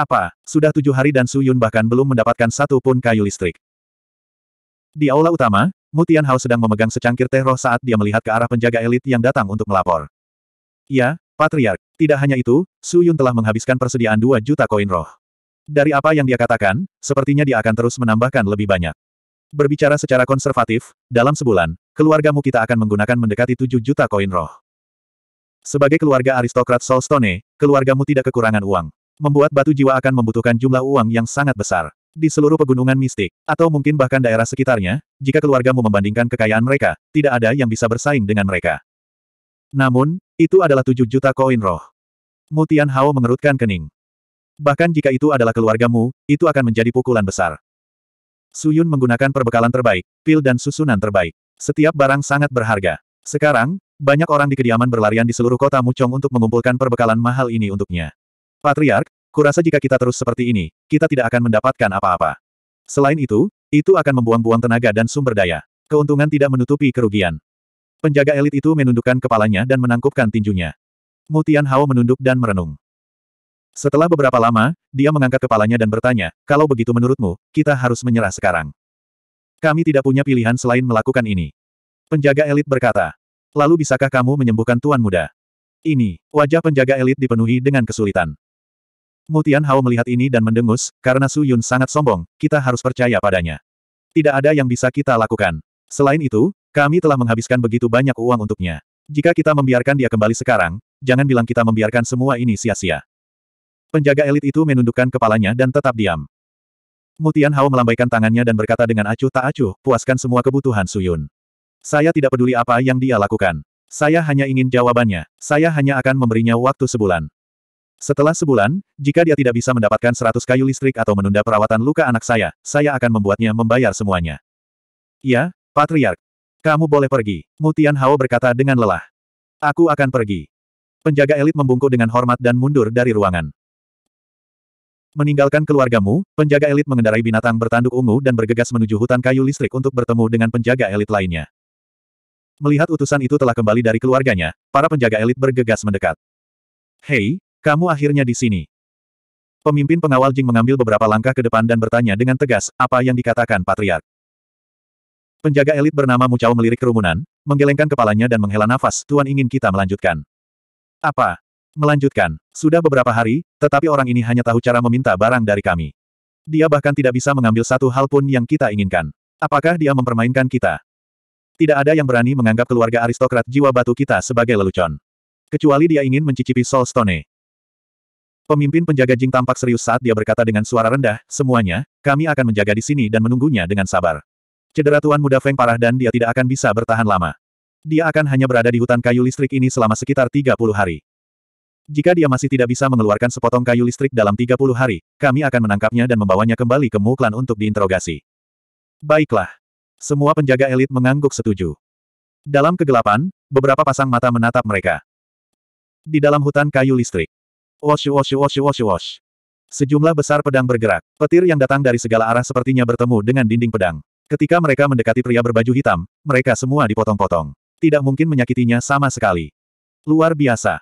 Apa, sudah tujuh hari dan Su Yun bahkan belum mendapatkan satu pun kayu listrik. Di aula utama, Mutian Hao sedang memegang secangkir teh roh saat dia melihat ke arah penjaga elit yang datang untuk melapor. Ya, Patriark, tidak hanya itu, Su Yun telah menghabiskan persediaan dua juta koin roh. Dari apa yang dia katakan, sepertinya dia akan terus menambahkan lebih banyak. Berbicara secara konservatif, dalam sebulan, keluargamu kita akan menggunakan mendekati 7 juta koin roh. Sebagai keluarga aristokrat Solstone, keluargamu tidak kekurangan uang. Membuat batu jiwa akan membutuhkan jumlah uang yang sangat besar. Di seluruh pegunungan mistik, atau mungkin bahkan daerah sekitarnya, jika keluargamu membandingkan kekayaan mereka, tidak ada yang bisa bersaing dengan mereka. Namun, itu adalah tujuh juta koin roh. Mutian Hao mengerutkan kening. Bahkan jika itu adalah keluargamu, itu akan menjadi pukulan besar. Suyun menggunakan perbekalan terbaik, pil dan susunan terbaik. Setiap barang sangat berharga. Sekarang, banyak orang di kediaman berlarian di seluruh kota Muchong untuk mengumpulkan perbekalan mahal ini untuknya. Patriark, kurasa jika kita terus seperti ini, kita tidak akan mendapatkan apa-apa. Selain itu, itu akan membuang-buang tenaga dan sumber daya. Keuntungan tidak menutupi kerugian. Penjaga elit itu menundukkan kepalanya dan menangkupkan tinjunya. Mutian Hao menunduk dan merenung. Setelah beberapa lama, dia mengangkat kepalanya dan bertanya, kalau begitu menurutmu, kita harus menyerah sekarang. Kami tidak punya pilihan selain melakukan ini. Penjaga elit berkata. Lalu bisakah kamu menyembuhkan tuan muda? Ini, wajah penjaga elit dipenuhi dengan kesulitan. Mutian Hao melihat ini dan mendengus, karena Su Yun sangat sombong, kita harus percaya padanya. Tidak ada yang bisa kita lakukan. Selain itu, kami telah menghabiskan begitu banyak uang untuknya. Jika kita membiarkan dia kembali sekarang, jangan bilang kita membiarkan semua ini sia-sia. Penjaga elit itu menundukkan kepalanya dan tetap diam. Mutian Hao melambaikan tangannya dan berkata dengan acuh tak acuh, puaskan semua kebutuhan Su Yun. Saya tidak peduli apa yang dia lakukan. Saya hanya ingin jawabannya. Saya hanya akan memberinya waktu sebulan. Setelah sebulan, jika dia tidak bisa mendapatkan 100 kayu listrik atau menunda perawatan luka anak saya, saya akan membuatnya membayar semuanya. Ya, Patriark. Kamu boleh pergi, Mutian Hao berkata dengan lelah. Aku akan pergi. Penjaga elit membungkuk dengan hormat dan mundur dari ruangan. Meninggalkan keluargamu, penjaga elit mengendarai binatang bertanduk ungu dan bergegas menuju hutan kayu listrik untuk bertemu dengan penjaga elit lainnya. Melihat utusan itu telah kembali dari keluarganya, para penjaga elit bergegas mendekat. Hei, kamu akhirnya di sini. Pemimpin pengawal Jing mengambil beberapa langkah ke depan dan bertanya dengan tegas, apa yang dikatakan Patriark. Penjaga elit bernama Mu Chao melirik kerumunan, menggelengkan kepalanya dan menghela nafas, Tuan ingin kita melanjutkan. Apa? Melanjutkan. Sudah beberapa hari, tetapi orang ini hanya tahu cara meminta barang dari kami. Dia bahkan tidak bisa mengambil satu hal pun yang kita inginkan. Apakah dia mempermainkan kita? Tidak ada yang berani menganggap keluarga aristokrat jiwa batu kita sebagai lelucon. Kecuali dia ingin mencicipi Soul Stone. Pemimpin penjaga Jing tampak serius saat dia berkata dengan suara rendah, semuanya, kami akan menjaga di sini dan menunggunya dengan sabar. Cedera Tuan Muda Feng parah dan dia tidak akan bisa bertahan lama. Dia akan hanya berada di hutan kayu listrik ini selama sekitar 30 hari. Jika dia masih tidak bisa mengeluarkan sepotong kayu listrik dalam 30 hari, kami akan menangkapnya dan membawanya kembali ke Muklan untuk diinterogasi. Baiklah. Semua penjaga elit mengangguk setuju. Dalam kegelapan, beberapa pasang mata menatap mereka. Di dalam hutan kayu listrik, Wash wash wash wash wash. Sejumlah besar pedang bergerak. Petir yang datang dari segala arah sepertinya bertemu dengan dinding pedang. Ketika mereka mendekati pria berbaju hitam, mereka semua dipotong-potong. Tidak mungkin menyakitinya sama sekali. Luar biasa.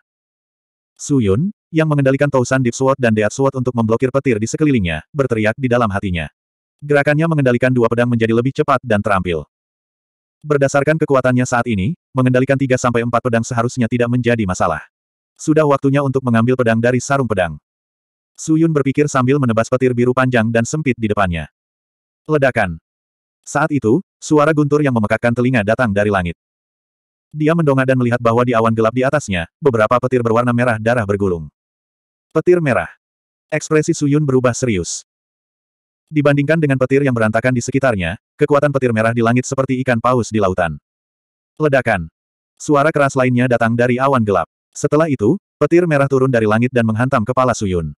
Suyun, yang mengendalikan Tausan Deep Sword dan Deat Sword untuk memblokir petir di sekelilingnya, berteriak di dalam hatinya. Gerakannya mengendalikan dua pedang menjadi lebih cepat dan terampil. Berdasarkan kekuatannya saat ini, mengendalikan tiga sampai empat pedang seharusnya tidak menjadi masalah. Sudah waktunya untuk mengambil pedang dari sarung pedang. Su Yun berpikir sambil menebas petir biru panjang dan sempit di depannya. Ledakan. Saat itu, suara guntur yang memekakkan telinga datang dari langit. Dia mendongak dan melihat bahwa di awan gelap di atasnya, beberapa petir berwarna merah darah bergulung. Petir merah. Ekspresi Su Yun berubah serius. Dibandingkan dengan petir yang berantakan di sekitarnya, kekuatan petir merah di langit seperti ikan paus di lautan. Ledakan. Suara keras lainnya datang dari awan gelap. Setelah itu, petir merah turun dari langit dan menghantam kepala Suyun.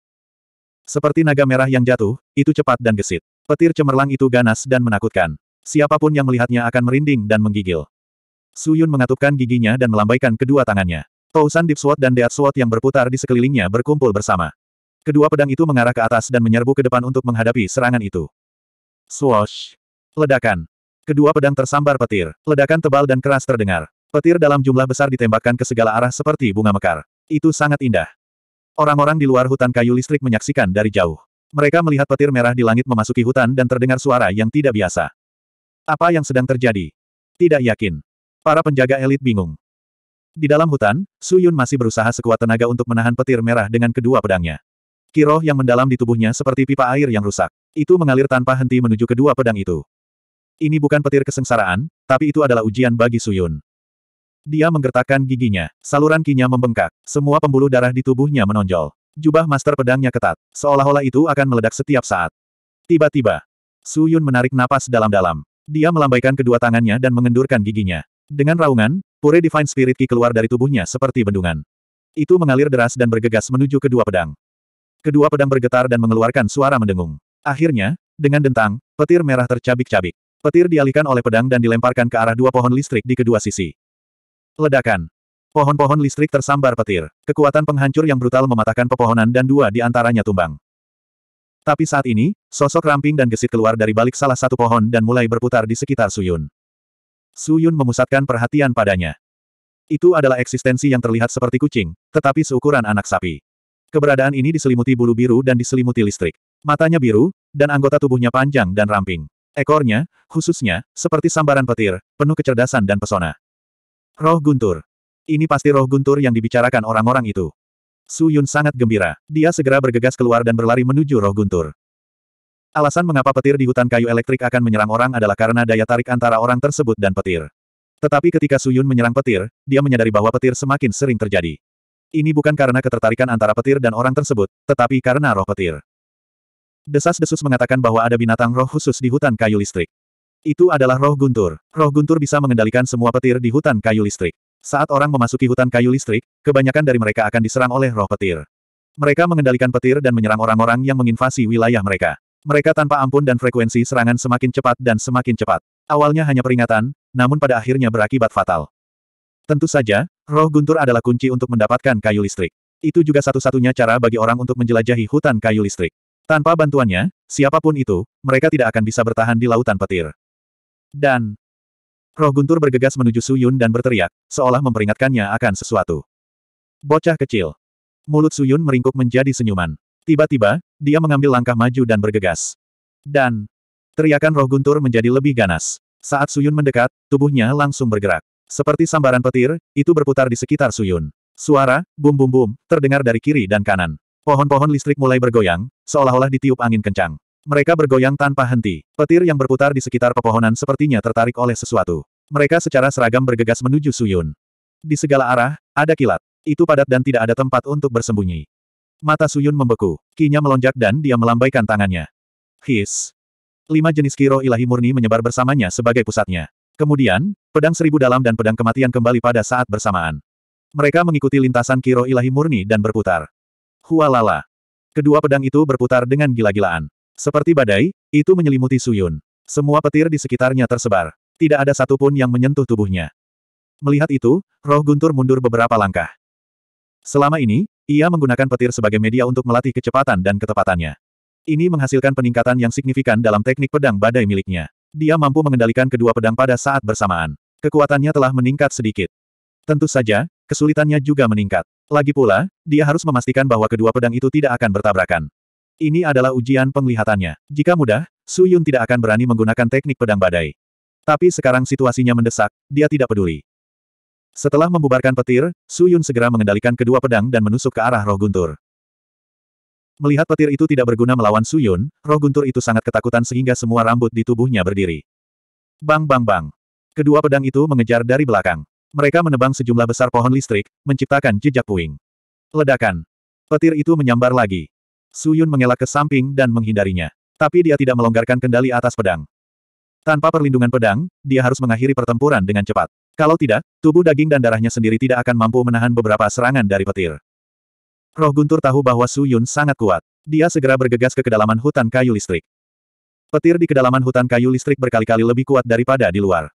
Seperti naga merah yang jatuh, itu cepat dan gesit. Petir cemerlang itu ganas dan menakutkan. Siapapun yang melihatnya akan merinding dan menggigil. Suyun mengatupkan giginya dan melambaikan kedua tangannya. Tousan Deep Sword dan Deat Sword yang berputar di sekelilingnya berkumpul bersama. Kedua pedang itu mengarah ke atas dan menyerbu ke depan untuk menghadapi serangan itu. Swoosh! Ledakan. Kedua pedang tersambar petir, ledakan tebal dan keras terdengar. Petir dalam jumlah besar ditembakkan ke segala arah seperti bunga mekar. Itu sangat indah. Orang-orang di luar hutan kayu listrik menyaksikan dari jauh. Mereka melihat petir merah di langit memasuki hutan dan terdengar suara yang tidak biasa. Apa yang sedang terjadi? Tidak yakin. Para penjaga elit bingung. Di dalam hutan, Su Yun masih berusaha sekuat tenaga untuk menahan petir merah dengan kedua pedangnya. Kiroh yang mendalam di tubuhnya seperti pipa air yang rusak. Itu mengalir tanpa henti menuju kedua pedang itu. Ini bukan petir kesengsaraan, tapi itu adalah ujian bagi Su Yun. Dia menggertakkan giginya. Saluran kinya membengkak. Semua pembuluh darah di tubuhnya menonjol. Jubah master pedangnya ketat. Seolah-olah itu akan meledak setiap saat. Tiba-tiba, Su Yun menarik napas dalam-dalam. Dia melambaikan kedua tangannya dan mengendurkan giginya. Dengan raungan, pure Divine Spirit Ki keluar dari tubuhnya seperti bendungan. Itu mengalir deras dan bergegas menuju kedua pedang. Kedua pedang bergetar dan mengeluarkan suara mendengung. Akhirnya, dengan dentang, petir merah tercabik-cabik. Petir dialihkan oleh pedang dan dilemparkan ke arah dua pohon listrik di kedua sisi. Ledakan. Pohon-pohon listrik tersambar petir. Kekuatan penghancur yang brutal mematahkan pepohonan dan dua di antaranya tumbang. Tapi saat ini, sosok ramping dan gesit keluar dari balik salah satu pohon dan mulai berputar di sekitar Suyun. Suyun memusatkan perhatian padanya. Itu adalah eksistensi yang terlihat seperti kucing, tetapi seukuran anak sapi. Keberadaan ini diselimuti bulu biru dan diselimuti listrik. Matanya biru, dan anggota tubuhnya panjang dan ramping. Ekornya, khususnya, seperti sambaran petir, penuh kecerdasan dan pesona. Roh guntur. Ini pasti roh guntur yang dibicarakan orang-orang itu. Su Yun sangat gembira. Dia segera bergegas keluar dan berlari menuju roh guntur. Alasan mengapa petir di hutan kayu elektrik akan menyerang orang adalah karena daya tarik antara orang tersebut dan petir. Tetapi ketika Su Yun menyerang petir, dia menyadari bahwa petir semakin sering terjadi. Ini bukan karena ketertarikan antara petir dan orang tersebut, tetapi karena roh petir. Desas-desus mengatakan bahwa ada binatang roh khusus di hutan kayu listrik. Itu adalah roh guntur. Roh guntur bisa mengendalikan semua petir di hutan kayu listrik. Saat orang memasuki hutan kayu listrik, kebanyakan dari mereka akan diserang oleh roh petir. Mereka mengendalikan petir dan menyerang orang-orang yang menginvasi wilayah mereka. Mereka tanpa ampun dan frekuensi serangan semakin cepat dan semakin cepat. Awalnya hanya peringatan, namun pada akhirnya berakibat fatal. Tentu saja, roh guntur adalah kunci untuk mendapatkan kayu listrik. Itu juga satu-satunya cara bagi orang untuk menjelajahi hutan kayu listrik. Tanpa bantuannya, siapapun itu, mereka tidak akan bisa bertahan di lautan petir. Dan roh guntur bergegas menuju Suyun dan berteriak, seolah memperingatkannya akan sesuatu. Bocah kecil. Mulut Suyun meringkuk menjadi senyuman. Tiba-tiba, dia mengambil langkah maju dan bergegas. Dan teriakan roh guntur menjadi lebih ganas. Saat Suyun mendekat, tubuhnya langsung bergerak. Seperti sambaran petir, itu berputar di sekitar Suyun. Suara, bum bum bum, terdengar dari kiri dan kanan. Pohon-pohon listrik mulai bergoyang, seolah-olah ditiup angin kencang. Mereka bergoyang tanpa henti. Petir yang berputar di sekitar pepohonan sepertinya tertarik oleh sesuatu. Mereka secara seragam bergegas menuju Suyun. Di segala arah, ada kilat. Itu padat dan tidak ada tempat untuk bersembunyi. Mata Suyun membeku. Kinya melonjak dan dia melambaikan tangannya. His. Lima jenis kiro ilahi murni menyebar bersamanya sebagai pusatnya. Kemudian, pedang seribu dalam dan pedang kematian kembali pada saat bersamaan. Mereka mengikuti lintasan kiro ilahi murni dan berputar. Hualala. Kedua pedang itu berputar dengan gila-gilaan. Seperti badai, itu menyelimuti Suyun. Semua petir di sekitarnya tersebar. Tidak ada satupun yang menyentuh tubuhnya. Melihat itu, roh guntur mundur beberapa langkah. Selama ini, ia menggunakan petir sebagai media untuk melatih kecepatan dan ketepatannya. Ini menghasilkan peningkatan yang signifikan dalam teknik pedang badai miliknya. Dia mampu mengendalikan kedua pedang pada saat bersamaan. Kekuatannya telah meningkat sedikit. Tentu saja, kesulitannya juga meningkat. Lagi pula, dia harus memastikan bahwa kedua pedang itu tidak akan bertabrakan. Ini adalah ujian penglihatannya. Jika mudah, Su Yun tidak akan berani menggunakan teknik pedang badai. Tapi sekarang situasinya mendesak, dia tidak peduli. Setelah membubarkan petir, Su Yun segera mengendalikan kedua pedang dan menusuk ke arah roh guntur. Melihat petir itu tidak berguna melawan Su Yun, roh guntur itu sangat ketakutan sehingga semua rambut di tubuhnya berdiri. Bang bang bang. Kedua pedang itu mengejar dari belakang. Mereka menebang sejumlah besar pohon listrik, menciptakan jejak puing. Ledakan. Petir itu menyambar lagi. Su Yun mengelak ke samping dan menghindarinya. Tapi dia tidak melonggarkan kendali atas pedang. Tanpa perlindungan pedang, dia harus mengakhiri pertempuran dengan cepat. Kalau tidak, tubuh daging dan darahnya sendiri tidak akan mampu menahan beberapa serangan dari petir. Roh Guntur tahu bahwa Su Yun sangat kuat. Dia segera bergegas ke kedalaman hutan kayu listrik. Petir di kedalaman hutan kayu listrik berkali-kali lebih kuat daripada di luar.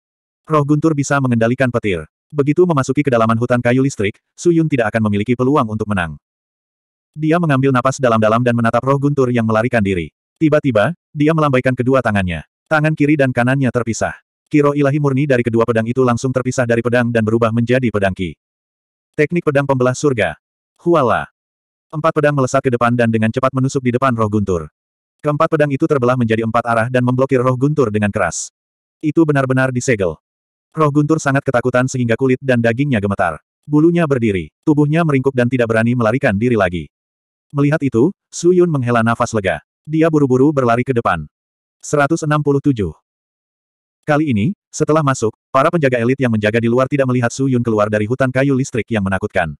Roh Guntur bisa mengendalikan petir. Begitu memasuki kedalaman hutan kayu listrik, Su Yun tidak akan memiliki peluang untuk menang. Dia mengambil napas dalam-dalam dan menatap roh guntur yang melarikan diri. Tiba-tiba, dia melambaikan kedua tangannya. Tangan kiri dan kanannya terpisah. Kiro ilahi murni dari kedua pedang itu langsung terpisah dari pedang dan berubah menjadi pedang ki. Teknik pedang pembelah surga. Huala. Empat pedang melesat ke depan dan dengan cepat menusuk di depan roh guntur. Keempat pedang itu terbelah menjadi empat arah dan memblokir roh guntur dengan keras. Itu benar-benar disegel. Roh guntur sangat ketakutan sehingga kulit dan dagingnya gemetar. Bulunya berdiri, tubuhnya meringkuk dan tidak berani melarikan diri lagi. Melihat itu, Su Yun menghela nafas lega. Dia buru-buru berlari ke depan. 167. Kali ini, setelah masuk, para penjaga elit yang menjaga di luar tidak melihat Su Yun keluar dari hutan kayu listrik yang menakutkan.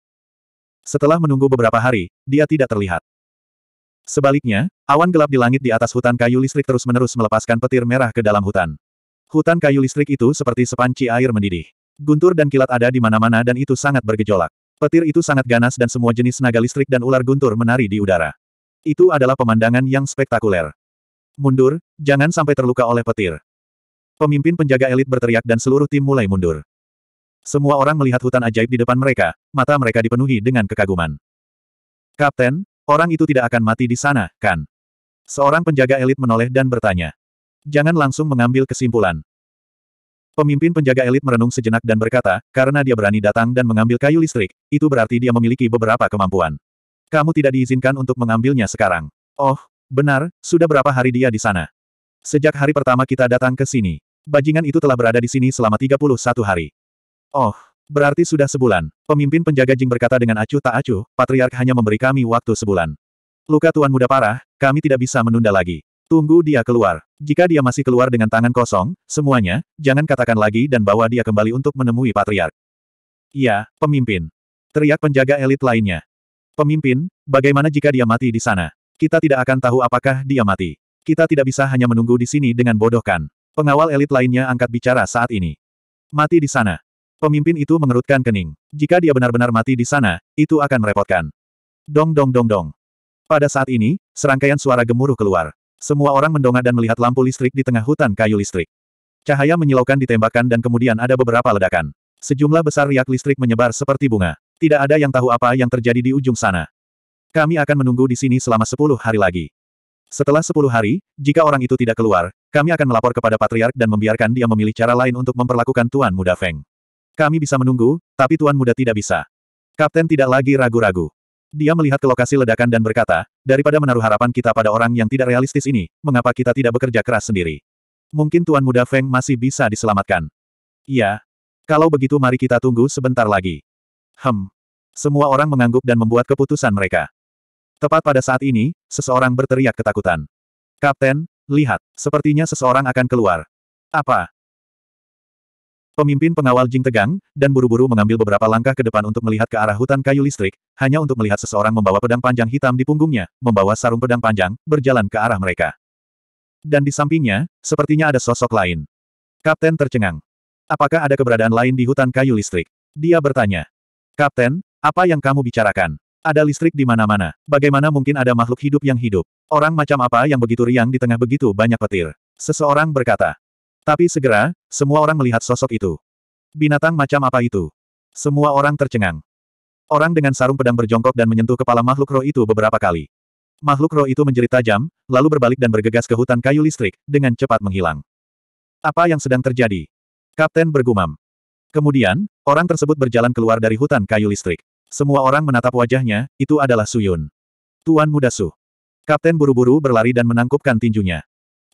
Setelah menunggu beberapa hari, dia tidak terlihat. Sebaliknya, awan gelap di langit di atas hutan kayu listrik terus-menerus melepaskan petir merah ke dalam hutan. Hutan kayu listrik itu seperti sepanci air mendidih. Guntur dan kilat ada di mana-mana dan itu sangat bergejolak. Petir itu sangat ganas dan semua jenis naga listrik dan ular guntur menari di udara. Itu adalah pemandangan yang spektakuler. Mundur, jangan sampai terluka oleh petir. Pemimpin penjaga elit berteriak dan seluruh tim mulai mundur. Semua orang melihat hutan ajaib di depan mereka, mata mereka dipenuhi dengan kekaguman. Kapten, orang itu tidak akan mati di sana, kan? Seorang penjaga elit menoleh dan bertanya. Jangan langsung mengambil kesimpulan. Pemimpin penjaga elit merenung sejenak dan berkata, karena dia berani datang dan mengambil kayu listrik, itu berarti dia memiliki beberapa kemampuan. Kamu tidak diizinkan untuk mengambilnya sekarang. Oh, benar, sudah berapa hari dia di sana? Sejak hari pertama kita datang ke sini. Bajingan itu telah berada di sini selama 31 hari. Oh, berarti sudah sebulan. Pemimpin penjaga Jing berkata dengan acuh tak acuh, Patriark hanya memberi kami waktu sebulan. Luka Tuan Muda parah, kami tidak bisa menunda lagi. Tunggu dia keluar. Jika dia masih keluar dengan tangan kosong, semuanya, jangan katakan lagi dan bawa dia kembali untuk menemui patriark. Ya, pemimpin. Teriak penjaga elit lainnya. Pemimpin, bagaimana jika dia mati di sana? Kita tidak akan tahu apakah dia mati. Kita tidak bisa hanya menunggu di sini dengan bodohkan. Pengawal elit lainnya angkat bicara saat ini. Mati di sana. Pemimpin itu mengerutkan kening. Jika dia benar-benar mati di sana, itu akan merepotkan. Dong dong dong dong. Pada saat ini, serangkaian suara gemuruh keluar. Semua orang mendongak dan melihat lampu listrik di tengah hutan kayu listrik. Cahaya menyilaukan ditembakkan dan kemudian ada beberapa ledakan. Sejumlah besar riak listrik menyebar seperti bunga. Tidak ada yang tahu apa yang terjadi di ujung sana. Kami akan menunggu di sini selama sepuluh hari lagi. Setelah sepuluh hari, jika orang itu tidak keluar, kami akan melapor kepada Patriark dan membiarkan dia memilih cara lain untuk memperlakukan Tuan Muda Feng. Kami bisa menunggu, tapi Tuan Muda tidak bisa. Kapten tidak lagi ragu-ragu. Dia melihat ke lokasi ledakan dan berkata, daripada menaruh harapan kita pada orang yang tidak realistis ini, mengapa kita tidak bekerja keras sendiri? Mungkin Tuan Muda Feng masih bisa diselamatkan. Iya. Kalau begitu mari kita tunggu sebentar lagi. Hem. Semua orang mengangguk dan membuat keputusan mereka. Tepat pada saat ini, seseorang berteriak ketakutan. Kapten, lihat, sepertinya seseorang akan keluar. Apa? Pemimpin pengawal Jing tegang, dan buru-buru mengambil beberapa langkah ke depan untuk melihat ke arah hutan kayu listrik, hanya untuk melihat seseorang membawa pedang panjang hitam di punggungnya, membawa sarung pedang panjang, berjalan ke arah mereka. Dan di sampingnya, sepertinya ada sosok lain. Kapten tercengang. Apakah ada keberadaan lain di hutan kayu listrik? Dia bertanya. Kapten, apa yang kamu bicarakan? Ada listrik di mana-mana. Bagaimana mungkin ada makhluk hidup yang hidup? Orang macam apa yang begitu riang di tengah begitu banyak petir? Seseorang berkata. Tapi segera, semua orang melihat sosok itu. Binatang macam apa itu? Semua orang tercengang. Orang dengan sarung pedang berjongkok dan menyentuh kepala makhluk roh itu beberapa kali. Makhluk roh itu menjerit tajam, lalu berbalik dan bergegas ke hutan kayu listrik, dengan cepat menghilang. Apa yang sedang terjadi? Kapten bergumam. Kemudian, orang tersebut berjalan keluar dari hutan kayu listrik. Semua orang menatap wajahnya, itu adalah Suyun. Tuan Muda Su. Kapten buru-buru berlari dan menangkupkan tinjunya.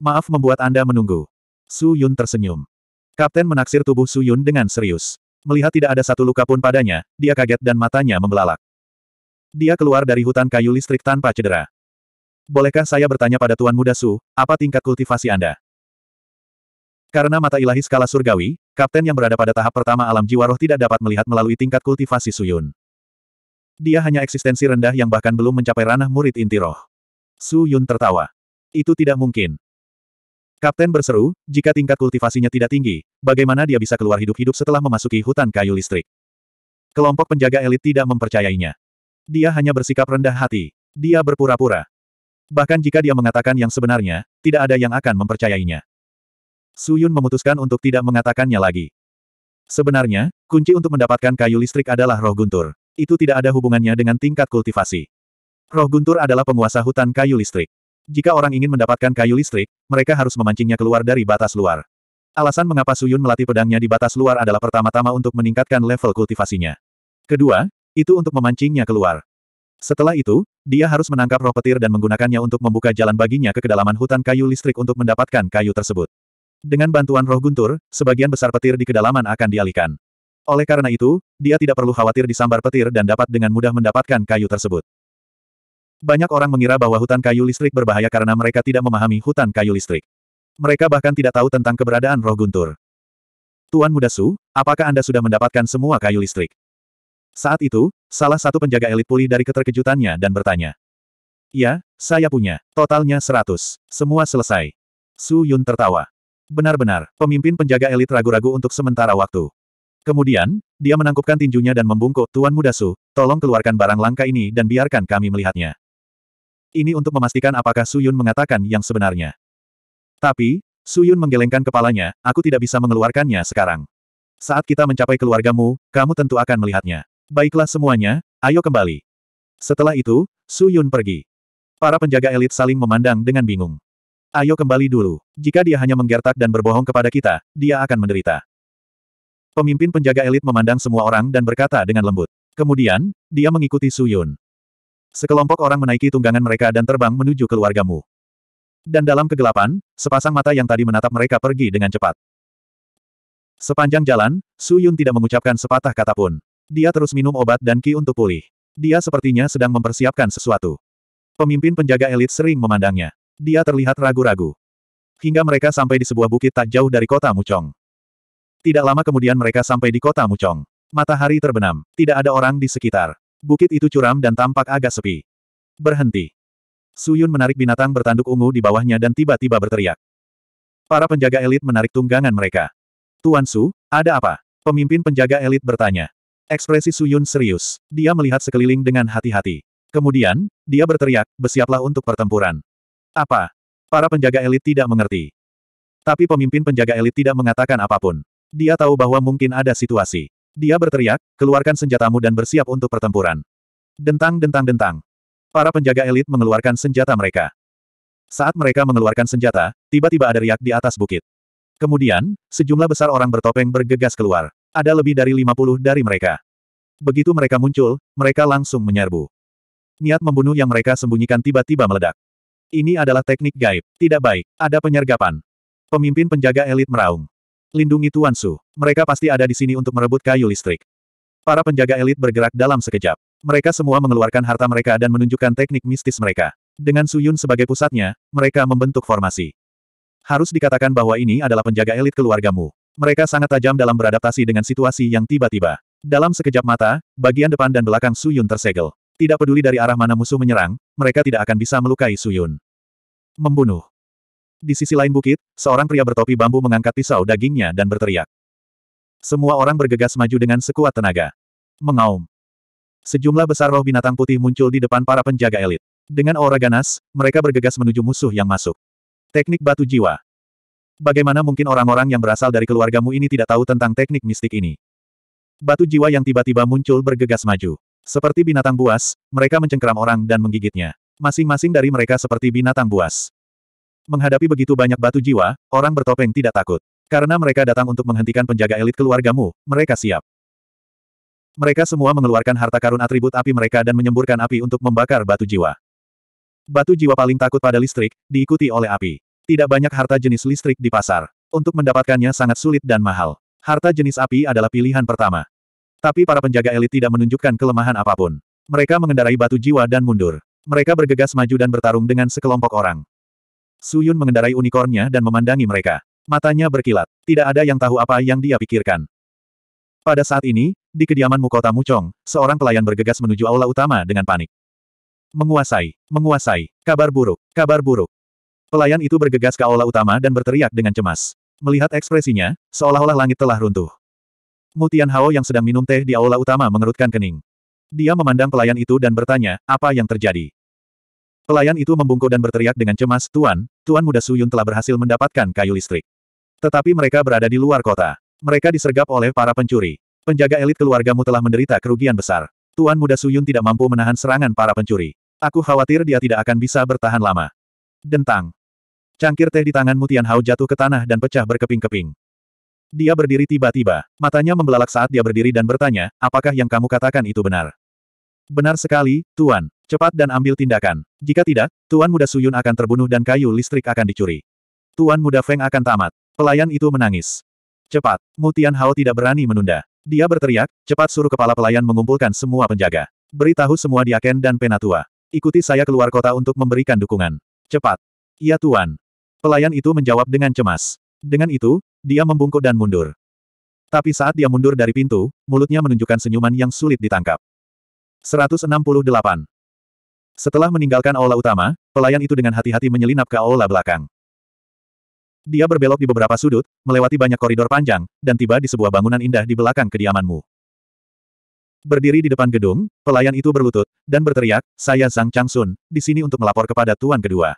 Maaf membuat Anda menunggu. Su Yun tersenyum. Kapten menaksir tubuh Su Yun dengan serius. Melihat tidak ada satu luka pun padanya, dia kaget dan matanya membelalak. Dia keluar dari hutan kayu listrik tanpa cedera. Bolehkah saya bertanya pada Tuan Muda Su, apa tingkat kultivasi Anda? Karena mata ilahi skala surgawi, kapten yang berada pada tahap pertama alam jiwa roh tidak dapat melihat melalui tingkat kultivasi Su Yun. Dia hanya eksistensi rendah yang bahkan belum mencapai ranah murid inti roh. Su Yun tertawa. Itu tidak mungkin. Kapten berseru, jika tingkat kultivasinya tidak tinggi, bagaimana dia bisa keluar hidup-hidup setelah memasuki hutan kayu listrik? Kelompok penjaga elit tidak mempercayainya. Dia hanya bersikap rendah hati. Dia berpura-pura. Bahkan jika dia mengatakan yang sebenarnya, tidak ada yang akan mempercayainya. Suyun memutuskan untuk tidak mengatakannya lagi. Sebenarnya, kunci untuk mendapatkan kayu listrik adalah roh guntur. Itu tidak ada hubungannya dengan tingkat kultivasi. Roh guntur adalah penguasa hutan kayu listrik. Jika orang ingin mendapatkan kayu listrik, mereka harus memancingnya keluar dari batas luar. Alasan mengapa Suyun melatih pedangnya di batas luar adalah pertama-tama untuk meningkatkan level kultivasinya. Kedua, itu untuk memancingnya keluar. Setelah itu, dia harus menangkap roh petir dan menggunakannya untuk membuka jalan baginya ke kedalaman hutan kayu listrik untuk mendapatkan kayu tersebut. Dengan bantuan roh guntur, sebagian besar petir di kedalaman akan dialihkan. Oleh karena itu, dia tidak perlu khawatir disambar petir dan dapat dengan mudah mendapatkan kayu tersebut. Banyak orang mengira bahwa hutan kayu listrik berbahaya karena mereka tidak memahami hutan kayu listrik. Mereka bahkan tidak tahu tentang keberadaan roh guntur. Tuan Muda Su, apakah Anda sudah mendapatkan semua kayu listrik? Saat itu, salah satu penjaga elit pulih dari keterkejutannya dan bertanya. Ya, saya punya. Totalnya seratus. Semua selesai. Su Yun tertawa. Benar-benar, pemimpin penjaga elit ragu-ragu untuk sementara waktu. Kemudian, dia menangkupkan tinjunya dan membungkuk, Tuan Muda Su, tolong keluarkan barang langka ini dan biarkan kami melihatnya. Ini untuk memastikan apakah Suyun mengatakan yang sebenarnya. Tapi, Suyun menggelengkan kepalanya, aku tidak bisa mengeluarkannya sekarang. Saat kita mencapai keluargamu, kamu tentu akan melihatnya. Baiklah semuanya, ayo kembali. Setelah itu, Suyun pergi. Para penjaga elit saling memandang dengan bingung. Ayo kembali dulu. Jika dia hanya menggertak dan berbohong kepada kita, dia akan menderita. Pemimpin penjaga elit memandang semua orang dan berkata dengan lembut. Kemudian, dia mengikuti Suyun. Sekelompok orang menaiki tunggangan mereka dan terbang menuju keluargamu. Dan dalam kegelapan, sepasang mata yang tadi menatap mereka pergi dengan cepat. Sepanjang jalan, Su Yun tidak mengucapkan sepatah kata pun. Dia terus minum obat dan ki untuk pulih. Dia sepertinya sedang mempersiapkan sesuatu. Pemimpin penjaga elit sering memandangnya. Dia terlihat ragu-ragu. Hingga mereka sampai di sebuah bukit tak jauh dari kota Mucong. Tidak lama kemudian mereka sampai di kota Mucong. Matahari terbenam. Tidak ada orang di sekitar. Bukit itu curam dan tampak agak sepi. Berhenti. Suyun menarik binatang bertanduk ungu di bawahnya dan tiba-tiba berteriak. Para penjaga elit menarik tunggangan mereka. Tuan Su, ada apa? Pemimpin penjaga elit bertanya. Ekspresi Suyun serius. Dia melihat sekeliling dengan hati-hati. Kemudian, dia berteriak, bersiaplah untuk pertempuran. Apa? Para penjaga elit tidak mengerti. Tapi pemimpin penjaga elit tidak mengatakan apapun. Dia tahu bahwa mungkin ada situasi. Dia berteriak, keluarkan senjatamu dan bersiap untuk pertempuran. Dentang dentang dentang. Para penjaga elit mengeluarkan senjata mereka. Saat mereka mengeluarkan senjata, tiba-tiba ada riak di atas bukit. Kemudian, sejumlah besar orang bertopeng bergegas keluar. Ada lebih dari 50 dari mereka. Begitu mereka muncul, mereka langsung menyerbu. Niat membunuh yang mereka sembunyikan tiba-tiba meledak. Ini adalah teknik gaib. Tidak baik. Ada penyergapan. Pemimpin penjaga elit meraung. Lindungi Tuan Su. Mereka pasti ada di sini untuk merebut kayu listrik. Para penjaga elit bergerak dalam sekejap. Mereka semua mengeluarkan harta mereka dan menunjukkan teknik mistis mereka. Dengan Su Yun sebagai pusatnya, mereka membentuk formasi. Harus dikatakan bahwa ini adalah penjaga elit keluargamu. Mereka sangat tajam dalam beradaptasi dengan situasi yang tiba-tiba. Dalam sekejap mata, bagian depan dan belakang Su Yun tersegel. Tidak peduli dari arah mana musuh menyerang, mereka tidak akan bisa melukai Su Yun. Membunuh. Di sisi lain bukit, seorang pria bertopi bambu mengangkat pisau dagingnya dan berteriak. Semua orang bergegas maju dengan sekuat tenaga. Mengaum. Sejumlah besar roh binatang putih muncul di depan para penjaga elit. Dengan aura ganas, mereka bergegas menuju musuh yang masuk. Teknik batu jiwa. Bagaimana mungkin orang-orang yang berasal dari keluargamu ini tidak tahu tentang teknik mistik ini? Batu jiwa yang tiba-tiba muncul bergegas maju. Seperti binatang buas, mereka mencengkeram orang dan menggigitnya. Masing-masing dari mereka seperti binatang buas. Menghadapi begitu banyak batu jiwa, orang bertopeng tidak takut. Karena mereka datang untuk menghentikan penjaga elit keluargamu, mereka siap. Mereka semua mengeluarkan harta karun atribut api mereka dan menyemburkan api untuk membakar batu jiwa. Batu jiwa paling takut pada listrik, diikuti oleh api. Tidak banyak harta jenis listrik di pasar. Untuk mendapatkannya sangat sulit dan mahal. Harta jenis api adalah pilihan pertama. Tapi para penjaga elit tidak menunjukkan kelemahan apapun. Mereka mengendarai batu jiwa dan mundur. Mereka bergegas maju dan bertarung dengan sekelompok orang. Suyun mengendarai unicornnya dan memandangi mereka. Matanya berkilat. Tidak ada yang tahu apa yang dia pikirkan. Pada saat ini, di kediaman Mukota Mucong, seorang pelayan bergegas menuju aula utama dengan panik. Menguasai, menguasai, kabar buruk, kabar buruk. Pelayan itu bergegas ke aula utama dan berteriak dengan cemas. Melihat ekspresinya, seolah-olah langit telah runtuh. Mutian Hao yang sedang minum teh di aula utama mengerutkan kening. Dia memandang pelayan itu dan bertanya, apa yang terjadi? Pelayan itu membungkuk dan berteriak dengan cemas, Tuan, Tuan Muda Suyun telah berhasil mendapatkan kayu listrik. Tetapi mereka berada di luar kota. Mereka disergap oleh para pencuri. Penjaga elit keluargamu telah menderita kerugian besar. Tuan Muda Suyun tidak mampu menahan serangan para pencuri. Aku khawatir dia tidak akan bisa bertahan lama. Dentang. Cangkir teh di tangan Mutian Hao jatuh ke tanah dan pecah berkeping-keping. Dia berdiri tiba-tiba, matanya membelalak saat dia berdiri dan bertanya, apakah yang kamu katakan itu benar? Benar sekali, Tuan. Cepat dan ambil tindakan. Jika tidak, Tuan Muda Suyun akan terbunuh dan kayu listrik akan dicuri. Tuan Muda Feng akan tamat. Pelayan itu menangis. Cepat, Mutian Hao tidak berani menunda. Dia berteriak, cepat suruh kepala pelayan mengumpulkan semua penjaga. Beritahu semua diaken dan penatua. Ikuti saya keluar kota untuk memberikan dukungan. Cepat. Iya Tuan. Pelayan itu menjawab dengan cemas. Dengan itu, dia membungkuk dan mundur. Tapi saat dia mundur dari pintu, mulutnya menunjukkan senyuman yang sulit ditangkap. 168. Setelah meninggalkan aula utama, pelayan itu dengan hati-hati menyelinap ke aula belakang. Dia berbelok di beberapa sudut, melewati banyak koridor panjang, dan tiba di sebuah bangunan indah di belakang kediamanmu. Berdiri di depan gedung, pelayan itu berlutut, dan berteriak, saya Zhang Changsun, di sini untuk melapor kepada Tuan Kedua.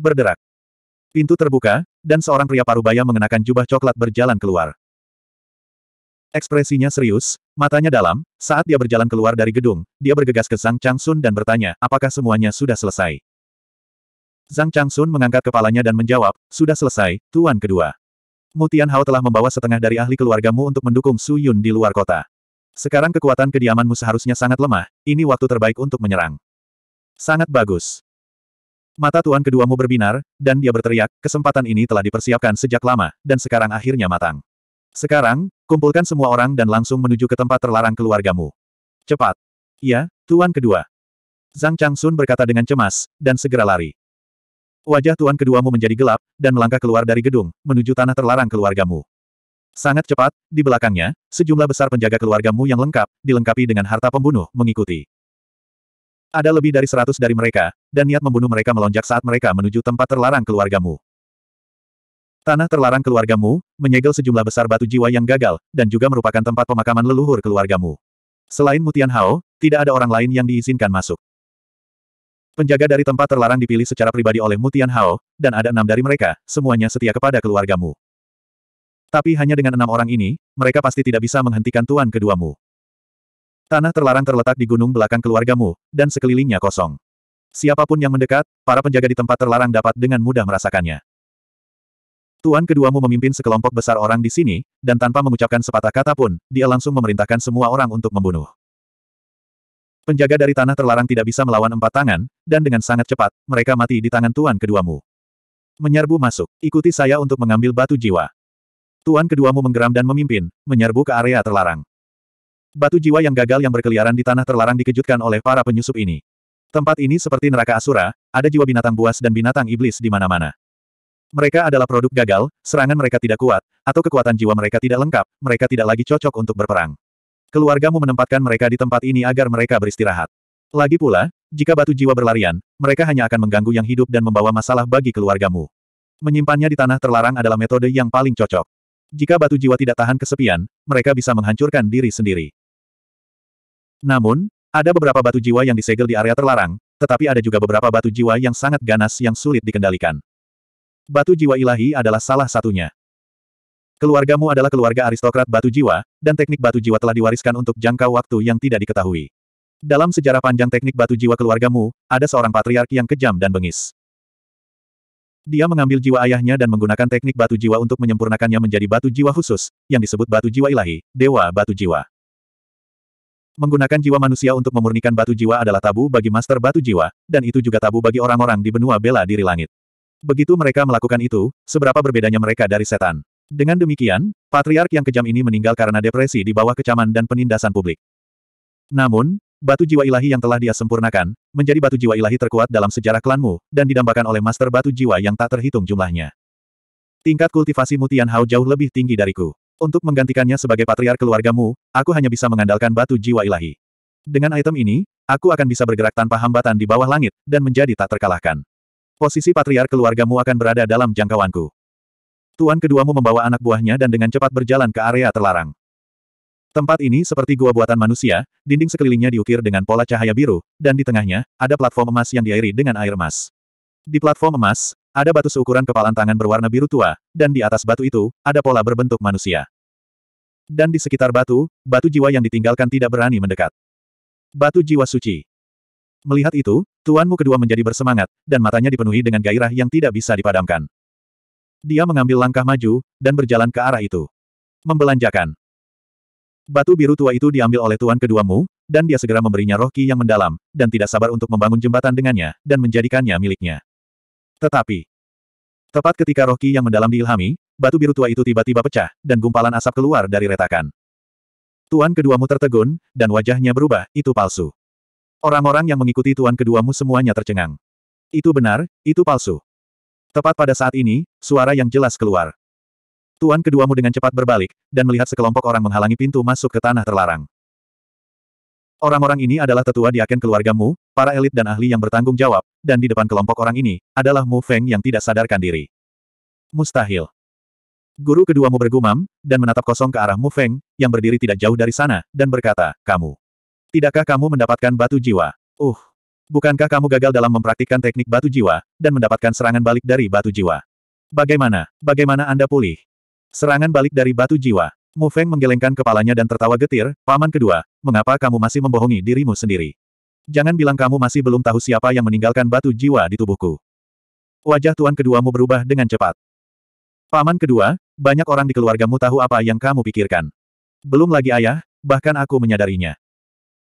Berderak. Pintu terbuka, dan seorang pria parubaya mengenakan jubah coklat berjalan keluar. Ekspresinya serius, matanya dalam, saat dia berjalan keluar dari gedung, dia bergegas ke Zhang Changsun dan bertanya, apakah semuanya sudah selesai? Zhang Changsun mengangkat kepalanya dan menjawab, sudah selesai, Tuan Kedua. Mutian Hao telah membawa setengah dari ahli keluargamu untuk mendukung Su Yun di luar kota. Sekarang kekuatan kediamanmu seharusnya sangat lemah, ini waktu terbaik untuk menyerang. Sangat bagus. Mata tuan keduamu berbinar, dan dia berteriak, kesempatan ini telah dipersiapkan sejak lama, dan sekarang akhirnya matang. Sekarang, kumpulkan semua orang dan langsung menuju ke tempat terlarang keluargamu. Cepat. Ya, Tuan Kedua. Zhang Changsun berkata dengan cemas, dan segera lari. Wajah Tuan Keduamu menjadi gelap, dan melangkah keluar dari gedung, menuju tanah terlarang keluargamu. Sangat cepat, di belakangnya, sejumlah besar penjaga keluargamu yang lengkap, dilengkapi dengan harta pembunuh, mengikuti. Ada lebih dari seratus dari mereka, dan niat membunuh mereka melonjak saat mereka menuju tempat terlarang keluargamu. Tanah terlarang keluargamu, menyegel sejumlah besar batu jiwa yang gagal, dan juga merupakan tempat pemakaman leluhur keluargamu. Selain Mutian Hao, tidak ada orang lain yang diizinkan masuk. Penjaga dari tempat terlarang dipilih secara pribadi oleh Mutian Hao, dan ada enam dari mereka, semuanya setia kepada keluargamu. Tapi hanya dengan enam orang ini, mereka pasti tidak bisa menghentikan tuan keduamu. Tanah terlarang terletak di gunung belakang keluargamu, dan sekelilingnya kosong. Siapapun yang mendekat, para penjaga di tempat terlarang dapat dengan mudah merasakannya. Tuan keduamu memimpin sekelompok besar orang di sini, dan tanpa mengucapkan sepatah kata pun, dia langsung memerintahkan semua orang untuk membunuh. Penjaga dari tanah terlarang tidak bisa melawan empat tangan, dan dengan sangat cepat, mereka mati di tangan tuan keduamu. Menyerbu masuk, ikuti saya untuk mengambil batu jiwa. Tuan keduamu menggeram dan memimpin, menyerbu ke area terlarang. Batu jiwa yang gagal yang berkeliaran di tanah terlarang dikejutkan oleh para penyusup ini. Tempat ini seperti neraka asura, ada jiwa binatang buas dan binatang iblis di mana-mana. Mereka adalah produk gagal, serangan mereka tidak kuat, atau kekuatan jiwa mereka tidak lengkap, mereka tidak lagi cocok untuk berperang. Keluargamu menempatkan mereka di tempat ini agar mereka beristirahat. Lagi pula, jika batu jiwa berlarian, mereka hanya akan mengganggu yang hidup dan membawa masalah bagi keluargamu. Menyimpannya di tanah terlarang adalah metode yang paling cocok. Jika batu jiwa tidak tahan kesepian, mereka bisa menghancurkan diri sendiri. Namun, ada beberapa batu jiwa yang disegel di area terlarang, tetapi ada juga beberapa batu jiwa yang sangat ganas yang sulit dikendalikan. Batu Jiwa Ilahi adalah salah satunya. Keluargamu adalah keluarga aristokrat Batu Jiwa, dan teknik Batu Jiwa telah diwariskan untuk jangka waktu yang tidak diketahui. Dalam sejarah panjang teknik Batu Jiwa keluargamu, ada seorang patriark yang kejam dan bengis. Dia mengambil jiwa ayahnya dan menggunakan teknik Batu Jiwa untuk menyempurnakannya menjadi Batu Jiwa khusus, yang disebut Batu Jiwa Ilahi, Dewa Batu Jiwa. Menggunakan jiwa manusia untuk memurnikan batu jiwa adalah tabu bagi master batu jiwa, dan itu juga tabu bagi orang-orang di benua bela diri langit. Begitu mereka melakukan itu, seberapa berbedanya mereka dari setan. Dengan demikian, patriark yang kejam ini meninggal karena depresi di bawah kecaman dan penindasan publik. Namun, batu jiwa ilahi yang telah dia sempurnakan, menjadi batu jiwa ilahi terkuat dalam sejarah klanmu, dan didambakan oleh master batu jiwa yang tak terhitung jumlahnya. Tingkat kultivasi Mutian Hao jauh lebih tinggi dariku. Untuk menggantikannya sebagai patriark keluargamu, aku hanya bisa mengandalkan batu jiwa ilahi. Dengan item ini, aku akan bisa bergerak tanpa hambatan di bawah langit, dan menjadi tak terkalahkan. Posisi patriar keluargamu akan berada dalam jangkauanku. Tuan keduamu membawa anak buahnya dan dengan cepat berjalan ke area terlarang. Tempat ini seperti gua buatan manusia, dinding sekelilingnya diukir dengan pola cahaya biru, dan di tengahnya, ada platform emas yang diairi dengan air emas. Di platform emas, ada batu seukuran kepalan tangan berwarna biru tua, dan di atas batu itu, ada pola berbentuk manusia. Dan di sekitar batu, batu jiwa yang ditinggalkan tidak berani mendekat. Batu jiwa suci. Melihat itu, Tuanmu kedua menjadi bersemangat, dan matanya dipenuhi dengan gairah yang tidak bisa dipadamkan. Dia mengambil langkah maju, dan berjalan ke arah itu. Membelanjakan. Batu biru tua itu diambil oleh tuan keduamu, dan dia segera memberinya roh yang mendalam, dan tidak sabar untuk membangun jembatan dengannya, dan menjadikannya miliknya. Tetapi, tepat ketika roh yang mendalam diilhami, batu biru tua itu tiba-tiba pecah, dan gumpalan asap keluar dari retakan. Tuan keduamu tertegun, dan wajahnya berubah, itu palsu. Orang-orang yang mengikuti tuan keduamu semuanya tercengang. Itu benar, itu palsu. Tepat pada saat ini, suara yang jelas keluar. Tuan keduamu dengan cepat berbalik, dan melihat sekelompok orang menghalangi pintu masuk ke tanah terlarang. Orang-orang ini adalah tetua di aken keluargamu, para elit dan ahli yang bertanggung jawab, dan di depan kelompok orang ini, adalah Mu Feng yang tidak sadarkan diri. Mustahil. Guru keduamu bergumam, dan menatap kosong ke arah Mu Feng, yang berdiri tidak jauh dari sana, dan berkata, kamu. Tidakkah kamu mendapatkan batu jiwa? Uh, bukankah kamu gagal dalam mempraktikkan teknik batu jiwa, dan mendapatkan serangan balik dari batu jiwa? Bagaimana, bagaimana Anda pulih? Serangan balik dari batu jiwa. Mu Feng menggelengkan kepalanya dan tertawa getir, paman kedua, mengapa kamu masih membohongi dirimu sendiri? Jangan bilang kamu masih belum tahu siapa yang meninggalkan batu jiwa di tubuhku. Wajah tuan kedua mu berubah dengan cepat. Paman kedua, banyak orang di keluargamu tahu apa yang kamu pikirkan. Belum lagi ayah, bahkan aku menyadarinya.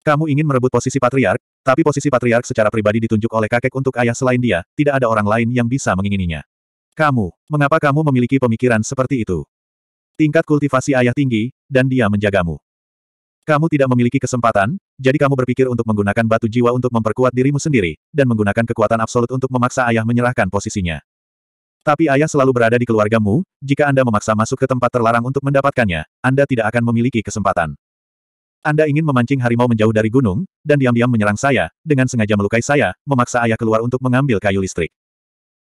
Kamu ingin merebut posisi patriark, tapi posisi patriark secara pribadi ditunjuk oleh kakek untuk ayah selain dia, tidak ada orang lain yang bisa mengingininya. Kamu, mengapa kamu memiliki pemikiran seperti itu? Tingkat kultivasi ayah tinggi, dan dia menjagamu. Kamu tidak memiliki kesempatan, jadi kamu berpikir untuk menggunakan batu jiwa untuk memperkuat dirimu sendiri, dan menggunakan kekuatan absolut untuk memaksa ayah menyerahkan posisinya. Tapi ayah selalu berada di keluargamu, jika Anda memaksa masuk ke tempat terlarang untuk mendapatkannya, Anda tidak akan memiliki kesempatan. Anda ingin memancing harimau menjauh dari gunung, dan diam-diam menyerang saya, dengan sengaja melukai saya, memaksa ayah keluar untuk mengambil kayu listrik.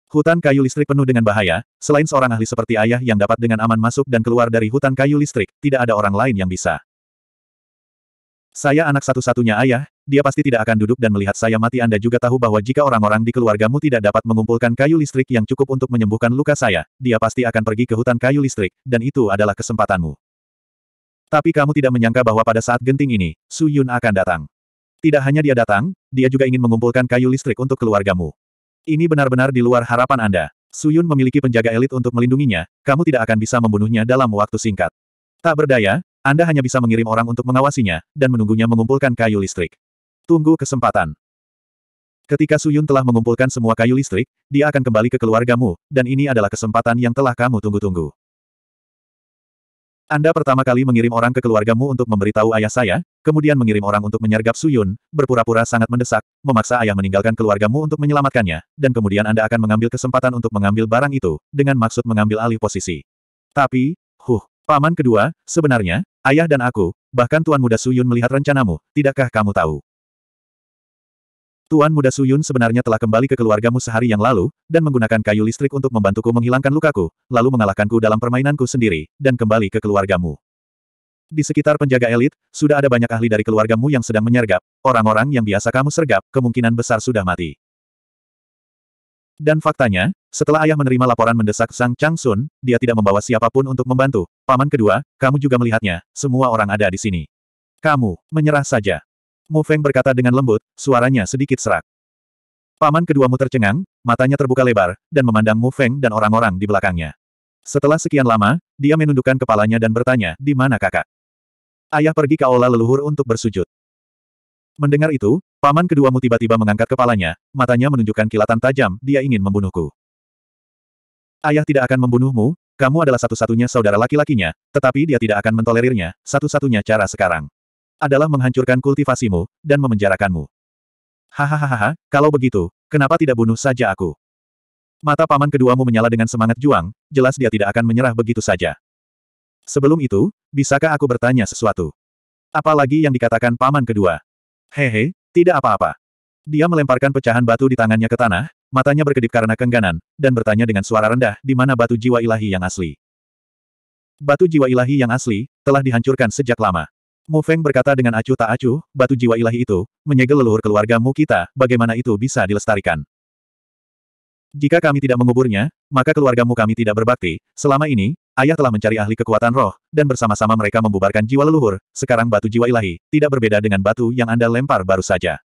Hutan kayu listrik penuh dengan bahaya, selain seorang ahli seperti ayah yang dapat dengan aman masuk dan keluar dari hutan kayu listrik, tidak ada orang lain yang bisa. Saya anak satu-satunya ayah, dia pasti tidak akan duduk dan melihat saya mati Anda juga tahu bahwa jika orang-orang di keluargamu tidak dapat mengumpulkan kayu listrik yang cukup untuk menyembuhkan luka saya, dia pasti akan pergi ke hutan kayu listrik, dan itu adalah kesempatanmu. Tapi kamu tidak menyangka bahwa pada saat genting ini, Su Yun akan datang. Tidak hanya dia datang, dia juga ingin mengumpulkan kayu listrik untuk keluargamu. Ini benar-benar di luar harapan Anda. Su Yun memiliki penjaga elit untuk melindunginya, kamu tidak akan bisa membunuhnya dalam waktu singkat. Tak berdaya, Anda hanya bisa mengirim orang untuk mengawasinya, dan menunggunya mengumpulkan kayu listrik. Tunggu kesempatan. Ketika Su Yun telah mengumpulkan semua kayu listrik, dia akan kembali ke keluargamu, dan ini adalah kesempatan yang telah kamu tunggu-tunggu. Anda pertama kali mengirim orang ke keluargamu untuk memberitahu ayah saya, kemudian mengirim orang untuk menyergap Suyun, berpura-pura sangat mendesak, memaksa ayah meninggalkan keluargamu untuk menyelamatkannya, dan kemudian Anda akan mengambil kesempatan untuk mengambil barang itu, dengan maksud mengambil alih posisi. Tapi, huh, paman kedua, sebenarnya, ayah dan aku, bahkan tuan muda Suyun melihat rencanamu, tidakkah kamu tahu? Tuan Muda Suyun sebenarnya telah kembali ke keluargamu sehari yang lalu, dan menggunakan kayu listrik untuk membantuku menghilangkan lukaku, lalu mengalahkanku dalam permainanku sendiri, dan kembali ke keluargamu. Di sekitar penjaga elit, sudah ada banyak ahli dari keluargamu yang sedang menyergap, orang-orang yang biasa kamu sergap, kemungkinan besar sudah mati. Dan faktanya, setelah ayah menerima laporan mendesak Sang Chang Sun, dia tidak membawa siapapun untuk membantu. Paman kedua, kamu juga melihatnya, semua orang ada di sini. Kamu, menyerah saja. Mu Feng berkata dengan lembut, suaranya sedikit serak. Paman keduamu tercengang, matanya terbuka lebar, dan memandang Mu Feng dan orang-orang di belakangnya. Setelah sekian lama, dia menundukkan kepalanya dan bertanya, di mana kakak? Ayah pergi ke aula leluhur untuk bersujud. Mendengar itu, paman keduamu tiba-tiba mengangkat kepalanya, matanya menunjukkan kilatan tajam, dia ingin membunuhku. Ayah tidak akan membunuhmu, kamu adalah satu-satunya saudara laki-lakinya, tetapi dia tidak akan mentolerirnya, satu-satunya cara sekarang adalah menghancurkan kultivasimu, dan memenjarakanmu. Hahaha, kalau begitu, kenapa tidak bunuh saja aku? Mata paman keduamu menyala dengan semangat juang, jelas dia tidak akan menyerah begitu saja. Sebelum itu, bisakah aku bertanya sesuatu? Apalagi yang dikatakan paman kedua? Hehe, tidak apa-apa. Dia melemparkan pecahan batu di tangannya ke tanah, matanya berkedip karena kengganan, dan bertanya dengan suara rendah di mana batu jiwa ilahi yang asli. Batu jiwa ilahi yang asli, telah dihancurkan sejak lama. Mu Feng berkata dengan acuh tak acuh, batu jiwa ilahi itu, menyegel leluhur keluargamu kita, bagaimana itu bisa dilestarikan? Jika kami tidak menguburnya, maka keluargamu kami tidak berbakti, selama ini, ayah telah mencari ahli kekuatan roh, dan bersama-sama mereka membubarkan jiwa leluhur, sekarang batu jiwa ilahi, tidak berbeda dengan batu yang Anda lempar baru saja.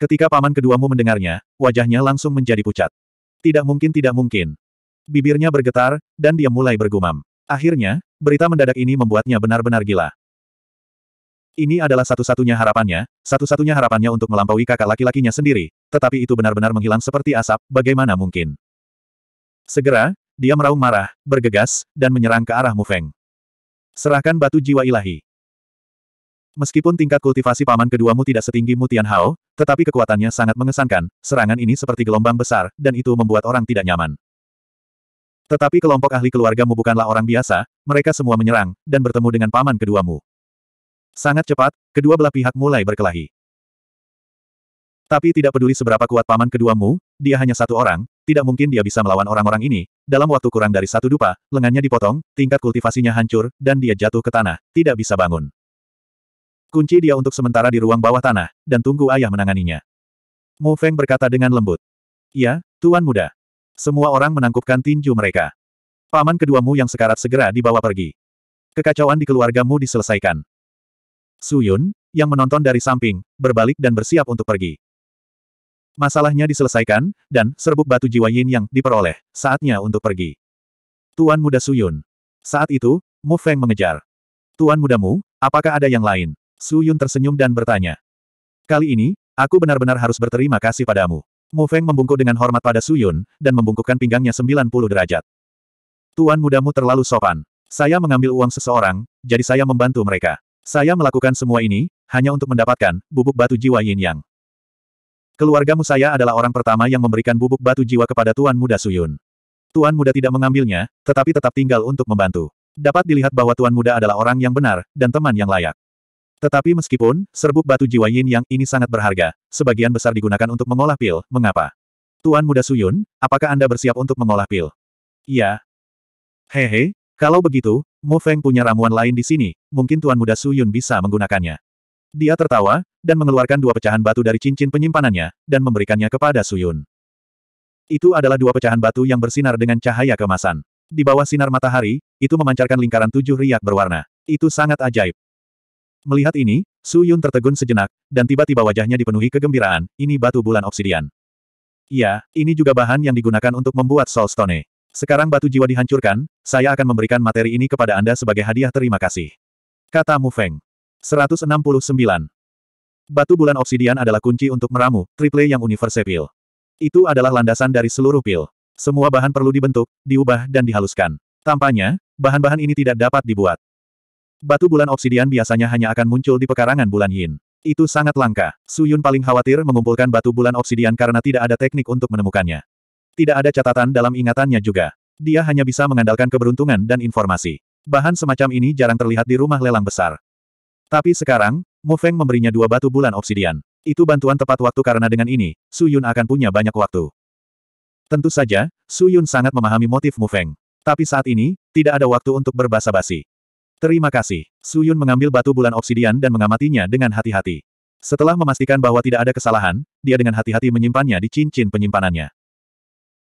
Ketika paman keduamu mendengarnya, wajahnya langsung menjadi pucat. Tidak mungkin tidak mungkin. Bibirnya bergetar, dan dia mulai bergumam. Akhirnya, berita mendadak ini membuatnya benar-benar gila. Ini adalah satu-satunya harapannya, satu-satunya harapannya untuk melampaui kakak laki-lakinya sendiri, tetapi itu benar-benar menghilang seperti asap, bagaimana mungkin. Segera, dia meraung marah, bergegas, dan menyerang ke arah Mufeng. Serahkan batu jiwa ilahi. Meskipun tingkat kultivasi paman keduamu tidak setinggi Mutian Hao, tetapi kekuatannya sangat mengesankan, serangan ini seperti gelombang besar, dan itu membuat orang tidak nyaman. Tetapi kelompok ahli keluargamu bukanlah orang biasa, mereka semua menyerang, dan bertemu dengan paman keduamu. Sangat cepat, kedua belah pihak mulai berkelahi. Tapi tidak peduli seberapa kuat paman keduamu, dia hanya satu orang, tidak mungkin dia bisa melawan orang-orang ini. Dalam waktu kurang dari satu dupa, lengannya dipotong, tingkat kultivasinya hancur, dan dia jatuh ke tanah, tidak bisa bangun. Kunci dia untuk sementara di ruang bawah tanah, dan tunggu ayah menanganinya. Mu Feng berkata dengan lembut. Ya, Tuan Muda. Semua orang menangkupkan tinju mereka. Paman keduamu yang sekarat segera dibawa pergi. Kekacauan di keluargamu diselesaikan. Su Yun, yang menonton dari samping, berbalik dan bersiap untuk pergi. Masalahnya diselesaikan, dan serbuk batu jiwa Yin yang diperoleh, saatnya untuk pergi. Tuan muda Su Yun. Saat itu, Mu Feng mengejar. Tuan mudamu, apakah ada yang lain? Su Yun tersenyum dan bertanya. Kali ini, aku benar-benar harus berterima kasih padamu. Mu Feng membungkuk dengan hormat pada Su Yun, dan membungkukkan pinggangnya 90 derajat. Tuan mudamu terlalu sopan. Saya mengambil uang seseorang, jadi saya membantu mereka. Saya melakukan semua ini, hanya untuk mendapatkan bubuk batu jiwa Yin Yang. Keluargamu saya adalah orang pertama yang memberikan bubuk batu jiwa kepada Tuan Muda Suyun. Tuan Muda tidak mengambilnya, tetapi tetap tinggal untuk membantu. Dapat dilihat bahwa Tuan Muda adalah orang yang benar, dan teman yang layak. Tetapi meskipun, serbuk batu jiwa Yin Yang ini sangat berharga, sebagian besar digunakan untuk mengolah pil, mengapa? Tuan Muda Suyun, apakah Anda bersiap untuk mengolah pil? Iya. Hehe, kalau begitu, Mo Feng punya ramuan lain di sini, mungkin Tuan Muda Su Yun bisa menggunakannya. Dia tertawa, dan mengeluarkan dua pecahan batu dari cincin penyimpanannya, dan memberikannya kepada Su Yun. Itu adalah dua pecahan batu yang bersinar dengan cahaya kemasan. Di bawah sinar matahari, itu memancarkan lingkaran tujuh riak berwarna. Itu sangat ajaib. Melihat ini, Su Yun tertegun sejenak, dan tiba-tiba wajahnya dipenuhi kegembiraan, ini batu bulan obsidian. Ya, ini juga bahan yang digunakan untuk membuat solstone. Sekarang batu jiwa dihancurkan, saya akan memberikan materi ini kepada Anda sebagai hadiah terima kasih. Kata Mu Feng. 169. Batu bulan obsidian adalah kunci untuk meramu, triple yang Universal Itu adalah landasan dari seluruh pil. Semua bahan perlu dibentuk, diubah dan dihaluskan. Tampaknya, bahan-bahan ini tidak dapat dibuat. Batu bulan obsidian biasanya hanya akan muncul di pekarangan bulan Yin. Itu sangat langka. Suyun paling khawatir mengumpulkan batu bulan obsidian karena tidak ada teknik untuk menemukannya. Tidak ada catatan dalam ingatannya juga. Dia hanya bisa mengandalkan keberuntungan dan informasi. Bahan semacam ini jarang terlihat di rumah lelang besar. Tapi sekarang, Mu Feng memberinya dua batu bulan obsidian. Itu bantuan tepat waktu karena dengan ini, Su Yun akan punya banyak waktu. Tentu saja, Su Yun sangat memahami motif Mu Feng. Tapi saat ini, tidak ada waktu untuk berbasa-basi. Terima kasih. Su Yun mengambil batu bulan obsidian dan mengamatinya dengan hati-hati. Setelah memastikan bahwa tidak ada kesalahan, dia dengan hati-hati menyimpannya di cincin penyimpanannya.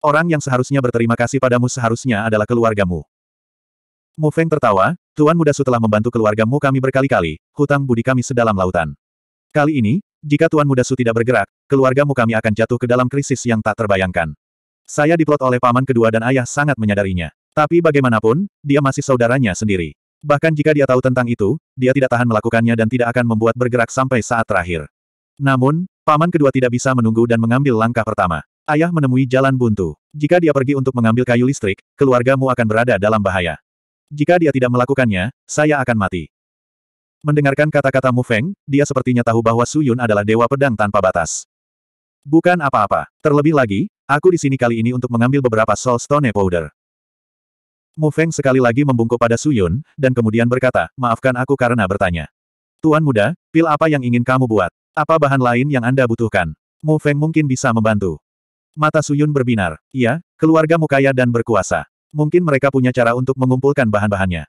Orang yang seharusnya berterima kasih padamu seharusnya adalah keluargamu. Mu Feng tertawa, Tuan Muda Su telah membantu keluargamu kami berkali-kali, hutang budi kami sedalam lautan. Kali ini, jika Tuan Muda Su tidak bergerak, keluargamu kami akan jatuh ke dalam krisis yang tak terbayangkan. Saya diplot oleh paman kedua dan ayah sangat menyadarinya. Tapi bagaimanapun, dia masih saudaranya sendiri. Bahkan jika dia tahu tentang itu, dia tidak tahan melakukannya dan tidak akan membuat bergerak sampai saat terakhir. Namun, paman kedua tidak bisa menunggu dan mengambil langkah pertama. Ayah menemui jalan buntu. Jika dia pergi untuk mengambil kayu listrik, keluargamu akan berada dalam bahaya. Jika dia tidak melakukannya, saya akan mati. Mendengarkan kata-kata Mu Feng, dia sepertinya tahu bahwa Su Yun adalah dewa pedang tanpa batas. Bukan apa-apa. Terlebih lagi, aku di sini kali ini untuk mengambil beberapa Soul Stone Powder. Mu Feng sekali lagi membungkuk pada Su Yun, dan kemudian berkata, maafkan aku karena bertanya. Tuan muda, pil apa yang ingin kamu buat? Apa bahan lain yang Anda butuhkan? Mu Feng mungkin bisa membantu. Mata Suyun berbinar. Iya, keluargamu kaya dan berkuasa. Mungkin mereka punya cara untuk mengumpulkan bahan-bahannya.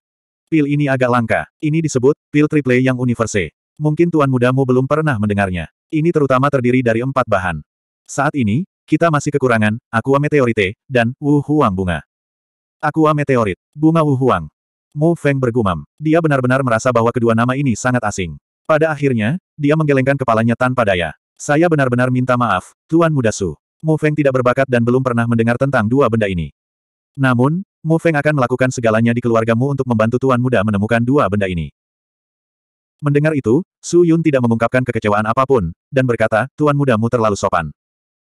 Pil ini agak langka. Ini disebut, pil triple yang universe. Mungkin tuan mudamu belum pernah mendengarnya. Ini terutama terdiri dari empat bahan. Saat ini, kita masih kekurangan, aqua meteorite, dan Wu Huang bunga. Aqua meteorit, bunga Wu Huang. Mu Feng bergumam. Dia benar-benar merasa bahwa kedua nama ini sangat asing. Pada akhirnya, dia menggelengkan kepalanya tanpa daya. Saya benar-benar minta maaf, Tuan Muda Su. Mu Feng tidak berbakat dan belum pernah mendengar tentang dua benda ini. Namun, Mu Feng akan melakukan segalanya di keluargamu untuk membantu tuan muda menemukan dua benda ini. Mendengar itu, Su Yun tidak mengungkapkan kekecewaan apapun, dan berkata, tuan mudamu terlalu sopan.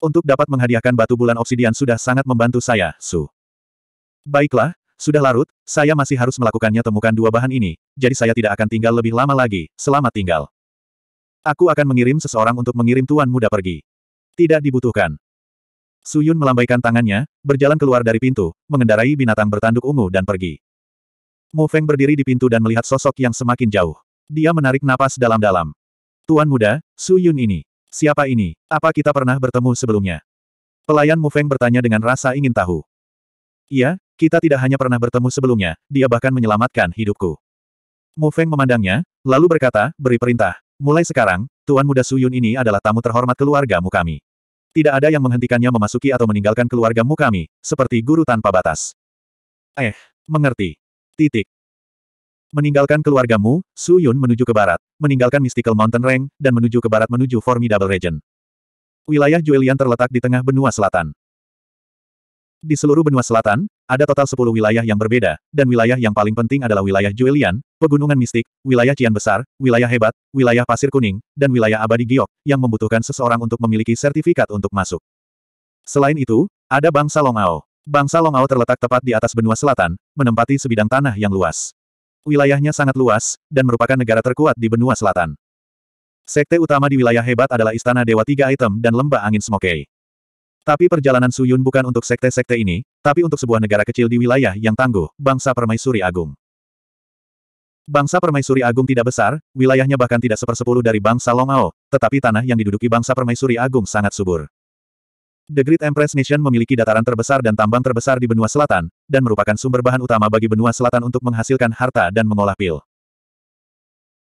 Untuk dapat menghadiahkan batu bulan obsidian sudah sangat membantu saya, Su. Baiklah, sudah larut, saya masih harus melakukannya temukan dua bahan ini, jadi saya tidak akan tinggal lebih lama lagi, selamat tinggal. Aku akan mengirim seseorang untuk mengirim tuan muda pergi. Tidak dibutuhkan. Suyun melambaikan tangannya, berjalan keluar dari pintu, mengendarai binatang bertanduk ungu dan pergi. Mu Feng berdiri di pintu dan melihat sosok yang semakin jauh. Dia menarik napas dalam-dalam. Tuan muda, Suyun ini. Siapa ini? Apa kita pernah bertemu sebelumnya? Pelayan Mu Feng bertanya dengan rasa ingin tahu. Iya, kita tidak hanya pernah bertemu sebelumnya, dia bahkan menyelamatkan hidupku. Mu Feng memandangnya, lalu berkata, beri perintah. Mulai sekarang, Tuan Muda Suyun ini adalah tamu terhormat keluargamu kami. Tidak ada yang menghentikannya memasuki atau meninggalkan keluargamu kami, seperti guru tanpa batas. Eh, mengerti. Titik. Meninggalkan keluargamu, Su Yun menuju ke barat, meninggalkan Mystical Mountain Range, dan menuju ke barat menuju Formidable Region. Wilayah Juelian terletak di tengah benua selatan. Di seluruh benua selatan, ada total 10 wilayah yang berbeda, dan wilayah yang paling penting adalah wilayah Juelian, Pegunungan Mistik, wilayah Cian Besar, wilayah Hebat, wilayah Pasir Kuning, dan wilayah Abadi Giok, yang membutuhkan seseorang untuk memiliki sertifikat untuk masuk. Selain itu, ada bangsa Longao. Bangsa Longao terletak tepat di atas benua selatan, menempati sebidang tanah yang luas. Wilayahnya sangat luas, dan merupakan negara terkuat di benua selatan. Sekte utama di wilayah hebat adalah Istana Dewa Tiga Item dan Lembah Angin Smokey. Tapi perjalanan Suyun bukan untuk sekte-sekte ini, tapi untuk sebuah negara kecil di wilayah yang tangguh, bangsa permaisuri agung. Bangsa permaisuri agung tidak besar, wilayahnya bahkan tidak sepersepuluh dari bangsa Longao, tetapi tanah yang diduduki bangsa permaisuri agung sangat subur. The Great Empress Nation memiliki dataran terbesar dan tambang terbesar di benua selatan, dan merupakan sumber bahan utama bagi benua selatan untuk menghasilkan harta dan mengolah pil.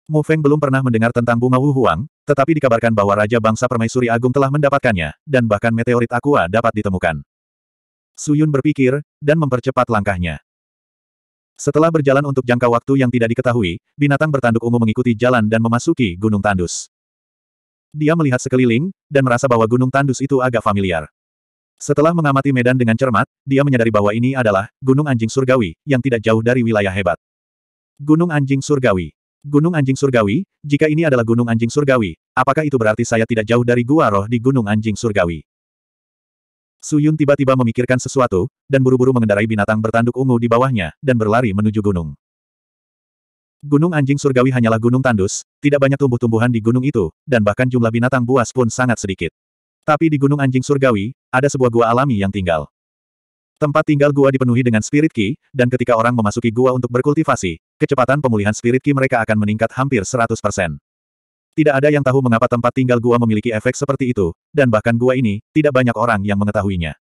Mu Feng belum pernah mendengar tentang bunga Wu Huang, tetapi dikabarkan bahwa Raja Bangsa Permaisuri Agung telah mendapatkannya, dan bahkan meteorit Aqua dapat ditemukan. Suyun berpikir, dan mempercepat langkahnya. Setelah berjalan untuk jangka waktu yang tidak diketahui, binatang bertanduk ungu mengikuti jalan dan memasuki Gunung Tandus. Dia melihat sekeliling, dan merasa bahwa Gunung Tandus itu agak familiar. Setelah mengamati medan dengan cermat, dia menyadari bahwa ini adalah Gunung Anjing Surgawi, yang tidak jauh dari wilayah hebat. Gunung Anjing Surgawi Gunung Anjing Surgawi, jika ini adalah Gunung Anjing Surgawi, apakah itu berarti saya tidak jauh dari gua roh di Gunung Anjing Surgawi? Suyun tiba-tiba memikirkan sesuatu, dan buru-buru mengendarai binatang bertanduk ungu di bawahnya, dan berlari menuju gunung. Gunung Anjing Surgawi hanyalah gunung tandus, tidak banyak tumbuh-tumbuhan di gunung itu, dan bahkan jumlah binatang buas pun sangat sedikit. Tapi di Gunung Anjing Surgawi, ada sebuah gua alami yang tinggal. Tempat tinggal gua dipenuhi dengan spirit ki, dan ketika orang memasuki gua untuk berkultivasi, kecepatan pemulihan spirit ki mereka akan meningkat hampir 100%. Tidak ada yang tahu mengapa tempat tinggal gua memiliki efek seperti itu, dan bahkan gua ini, tidak banyak orang yang mengetahuinya.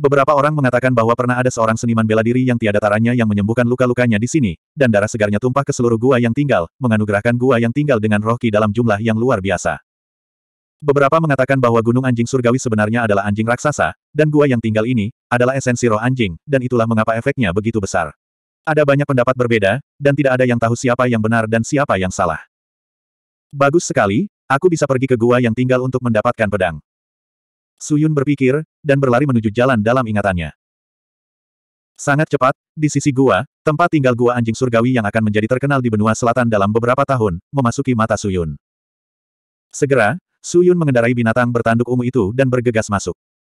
Beberapa orang mengatakan bahwa pernah ada seorang seniman bela diri yang tiada taranya yang menyembuhkan luka-lukanya di sini, dan darah segarnya tumpah ke seluruh gua yang tinggal, menganugerahkan gua yang tinggal dengan roh ki dalam jumlah yang luar biasa. Beberapa mengatakan bahwa gunung anjing surgawi sebenarnya adalah anjing raksasa, dan gua yang tinggal ini, adalah esensi roh anjing, dan itulah mengapa efeknya begitu besar. Ada banyak pendapat berbeda, dan tidak ada yang tahu siapa yang benar dan siapa yang salah. Bagus sekali, aku bisa pergi ke gua yang tinggal untuk mendapatkan pedang. Suyun berpikir, dan berlari menuju jalan dalam ingatannya. Sangat cepat, di sisi gua, tempat tinggal gua anjing surgawi yang akan menjadi terkenal di benua selatan dalam beberapa tahun, memasuki mata Suyun. Segera, Su Yun mengendarai binatang bertanduk ungu itu dan bergegas masuk.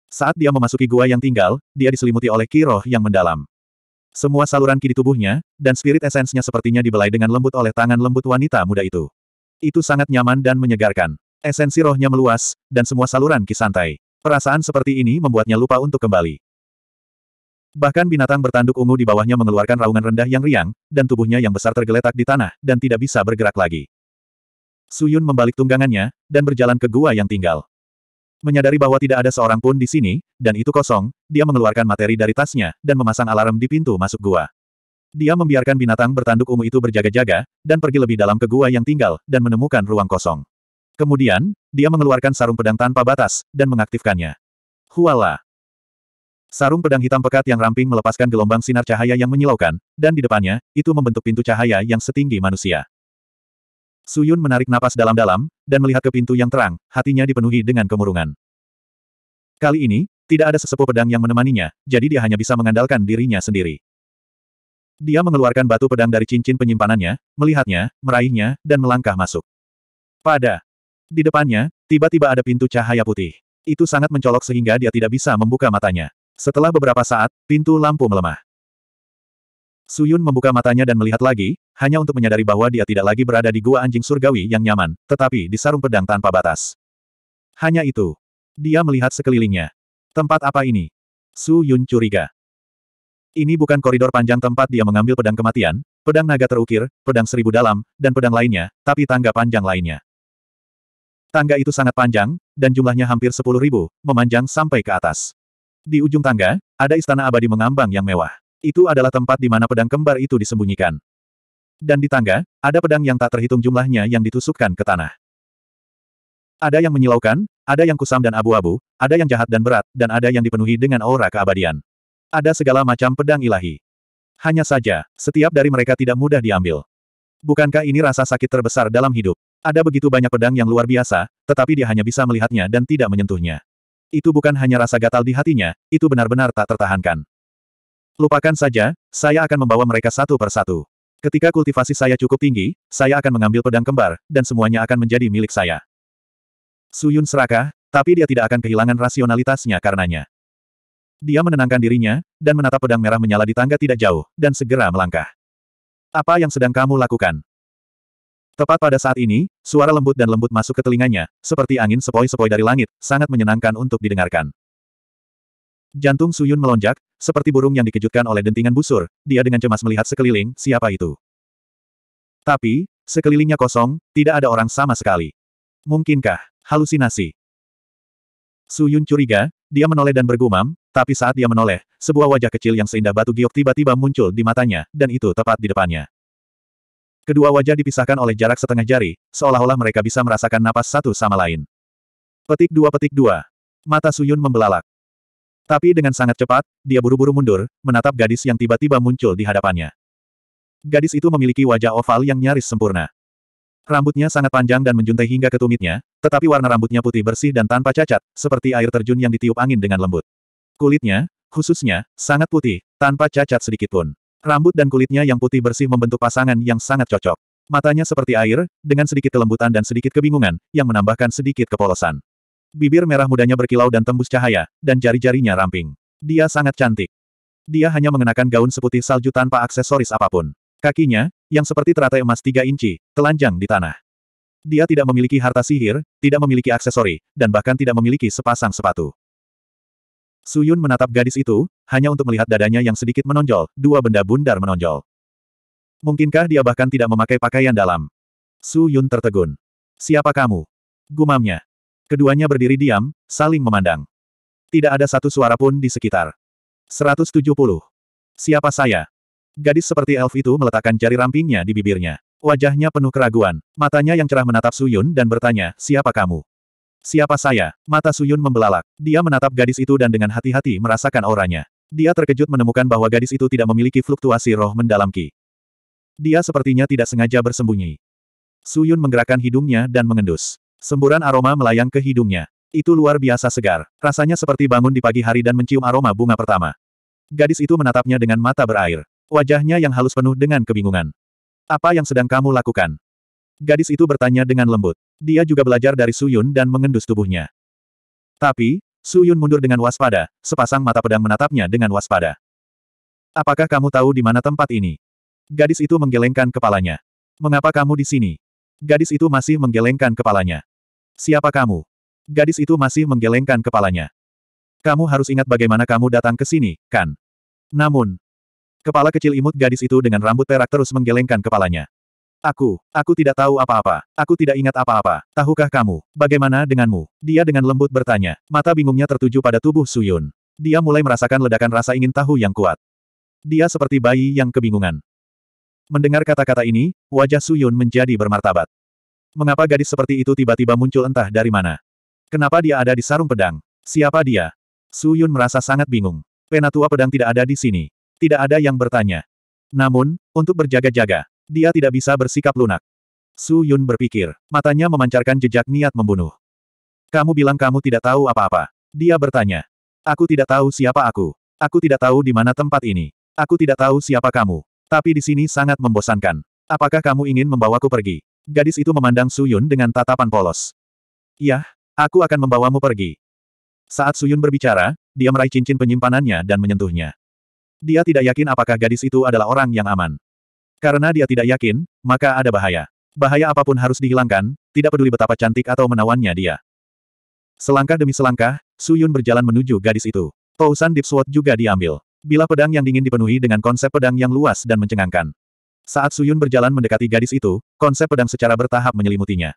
Saat dia memasuki gua yang tinggal, dia diselimuti oleh ki roh yang mendalam. Semua saluran ki di tubuhnya, dan spirit esensnya sepertinya dibelai dengan lembut oleh tangan lembut wanita muda itu. Itu sangat nyaman dan menyegarkan. Esensi rohnya meluas, dan semua saluran ki santai. Perasaan seperti ini membuatnya lupa untuk kembali. Bahkan binatang bertanduk ungu di bawahnya mengeluarkan raungan rendah yang riang, dan tubuhnya yang besar tergeletak di tanah, dan tidak bisa bergerak lagi. Suyun membalik tunggangannya, dan berjalan ke gua yang tinggal. Menyadari bahwa tidak ada seorang pun di sini, dan itu kosong, dia mengeluarkan materi dari tasnya, dan memasang alarm di pintu masuk gua. Dia membiarkan binatang bertanduk ungu itu berjaga-jaga, dan pergi lebih dalam ke gua yang tinggal, dan menemukan ruang kosong. Kemudian, dia mengeluarkan sarung pedang tanpa batas, dan mengaktifkannya. Huala! Sarung pedang hitam pekat yang ramping melepaskan gelombang sinar cahaya yang menyilaukan, dan di depannya, itu membentuk pintu cahaya yang setinggi manusia. Suyun menarik napas dalam-dalam, dan melihat ke pintu yang terang, hatinya dipenuhi dengan kemurungan. Kali ini, tidak ada sesepuh pedang yang menemaninya, jadi dia hanya bisa mengandalkan dirinya sendiri. Dia mengeluarkan batu pedang dari cincin penyimpanannya, melihatnya, meraihnya, dan melangkah masuk. Pada di depannya, tiba-tiba ada pintu cahaya putih. Itu sangat mencolok sehingga dia tidak bisa membuka matanya. Setelah beberapa saat, pintu lampu melemah. Suyun membuka matanya dan melihat lagi, hanya untuk menyadari bahwa dia tidak lagi berada di gua anjing surgawi yang nyaman, tetapi di sarung pedang tanpa batas. Hanya itu. Dia melihat sekelilingnya. Tempat apa ini? Su Yun curiga. Ini bukan koridor panjang tempat dia mengambil pedang kematian, pedang naga terukir, pedang seribu dalam, dan pedang lainnya, tapi tangga panjang lainnya. Tangga itu sangat panjang, dan jumlahnya hampir sepuluh ribu, memanjang sampai ke atas. Di ujung tangga, ada istana abadi mengambang yang mewah. Itu adalah tempat di mana pedang kembar itu disembunyikan. Dan di tangga, ada pedang yang tak terhitung jumlahnya yang ditusukkan ke tanah. Ada yang menyilaukan, ada yang kusam dan abu-abu, ada yang jahat dan berat, dan ada yang dipenuhi dengan aura keabadian. Ada segala macam pedang ilahi. Hanya saja, setiap dari mereka tidak mudah diambil. Bukankah ini rasa sakit terbesar dalam hidup? Ada begitu banyak pedang yang luar biasa, tetapi dia hanya bisa melihatnya dan tidak menyentuhnya. Itu bukan hanya rasa gatal di hatinya, itu benar-benar tak tertahankan. Lupakan saja, saya akan membawa mereka satu per satu. Ketika kultivasi saya cukup tinggi, saya akan mengambil pedang kembar, dan semuanya akan menjadi milik saya. Suyun serakah, tapi dia tidak akan kehilangan rasionalitasnya karenanya. Dia menenangkan dirinya, dan menatap pedang merah menyala di tangga tidak jauh, dan segera melangkah. Apa yang sedang kamu lakukan? Tepat pada saat ini, suara lembut dan lembut masuk ke telinganya, seperti angin sepoi-sepoi dari langit, sangat menyenangkan untuk didengarkan. Jantung Suyun melonjak, seperti burung yang dikejutkan oleh dentingan busur, dia dengan cemas melihat sekeliling, siapa itu. Tapi, sekelilingnya kosong, tidak ada orang sama sekali. Mungkinkah, halusinasi? Suyun curiga, dia menoleh dan bergumam, tapi saat dia menoleh, sebuah wajah kecil yang seindah batu giok tiba-tiba muncul di matanya, dan itu tepat di depannya. Kedua wajah dipisahkan oleh jarak setengah jari, seolah-olah mereka bisa merasakan napas satu sama lain. Petik dua petik dua. Mata Suyun membelalak. Tapi dengan sangat cepat, dia buru-buru mundur, menatap gadis yang tiba-tiba muncul di hadapannya. Gadis itu memiliki wajah oval yang nyaris sempurna. Rambutnya sangat panjang dan menjuntai hingga ke tumitnya, tetapi warna rambutnya putih bersih dan tanpa cacat, seperti air terjun yang ditiup angin dengan lembut. Kulitnya, khususnya, sangat putih, tanpa cacat sedikitpun. Rambut dan kulitnya yang putih bersih membentuk pasangan yang sangat cocok. Matanya seperti air, dengan sedikit kelembutan dan sedikit kebingungan, yang menambahkan sedikit kepolosan. Bibir merah mudanya berkilau dan tembus cahaya, dan jari-jarinya ramping. Dia sangat cantik. Dia hanya mengenakan gaun seputih salju tanpa aksesoris apapun. Kakinya, yang seperti teratai emas tiga inci, telanjang di tanah. Dia tidak memiliki harta sihir, tidak memiliki aksesori, dan bahkan tidak memiliki sepasang sepatu. Suyun menatap gadis itu, hanya untuk melihat dadanya yang sedikit menonjol, dua benda bundar menonjol. Mungkinkah dia bahkan tidak memakai pakaian dalam? Suyun tertegun. Siapa kamu? Gumamnya. Keduanya berdiri diam, saling memandang. Tidak ada satu suara pun di sekitar. 170. Siapa saya? Gadis seperti elf itu meletakkan jari rampingnya di bibirnya. Wajahnya penuh keraguan. Matanya yang cerah menatap Suyun dan bertanya, siapa kamu? Siapa saya? Mata Suyun membelalak. Dia menatap gadis itu dan dengan hati-hati merasakan auranya. Dia terkejut menemukan bahwa gadis itu tidak memiliki fluktuasi roh mendalam ki. Dia sepertinya tidak sengaja bersembunyi. Suyun menggerakkan hidungnya dan mengendus. Semburan aroma melayang ke hidungnya. Itu luar biasa segar. Rasanya seperti bangun di pagi hari dan mencium aroma bunga pertama. Gadis itu menatapnya dengan mata berair. Wajahnya yang halus penuh dengan kebingungan. Apa yang sedang kamu lakukan? Gadis itu bertanya dengan lembut. Dia juga belajar dari Suyun dan mengendus tubuhnya. Tapi, Suyun mundur dengan waspada, sepasang mata pedang menatapnya dengan waspada. Apakah kamu tahu di mana tempat ini? Gadis itu menggelengkan kepalanya. Mengapa kamu di sini? Gadis itu masih menggelengkan kepalanya. Siapa kamu? Gadis itu masih menggelengkan kepalanya. Kamu harus ingat bagaimana kamu datang ke sini, kan? Namun, kepala kecil imut gadis itu dengan rambut perak terus menggelengkan kepalanya. Aku, aku tidak tahu apa-apa. Aku tidak ingat apa-apa. Tahukah kamu, bagaimana denganmu? Dia dengan lembut bertanya, mata bingungnya tertuju pada tubuh Suyun. Dia mulai merasakan ledakan rasa ingin tahu yang kuat. Dia seperti bayi yang kebingungan. Mendengar kata-kata ini, wajah Suyun menjadi bermartabat. Mengapa gadis seperti itu tiba-tiba muncul entah dari mana? Kenapa dia ada di sarung pedang? Siapa dia? Su Yun merasa sangat bingung. Penatua pedang tidak ada di sini. Tidak ada yang bertanya. Namun, untuk berjaga-jaga, dia tidak bisa bersikap lunak. Su Yun berpikir, matanya memancarkan jejak niat membunuh. Kamu bilang kamu tidak tahu apa-apa. Dia bertanya. Aku tidak tahu siapa aku. Aku tidak tahu di mana tempat ini. Aku tidak tahu siapa kamu. Tapi di sini sangat membosankan. Apakah kamu ingin membawaku pergi? Gadis itu memandang Suyun dengan tatapan polos. Yah, aku akan membawamu pergi. Saat Suyun berbicara, dia meraih cincin penyimpanannya dan menyentuhnya. Dia tidak yakin apakah gadis itu adalah orang yang aman. Karena dia tidak yakin, maka ada bahaya. Bahaya apapun harus dihilangkan, tidak peduli betapa cantik atau menawannya dia. Selangkah demi selangkah, Suyun berjalan menuju gadis itu. Tousan Deep Sword juga diambil. Bila pedang yang dingin dipenuhi dengan konsep pedang yang luas dan mencengangkan. Saat Suyun berjalan mendekati gadis itu, konsep pedang secara bertahap menyelimutinya.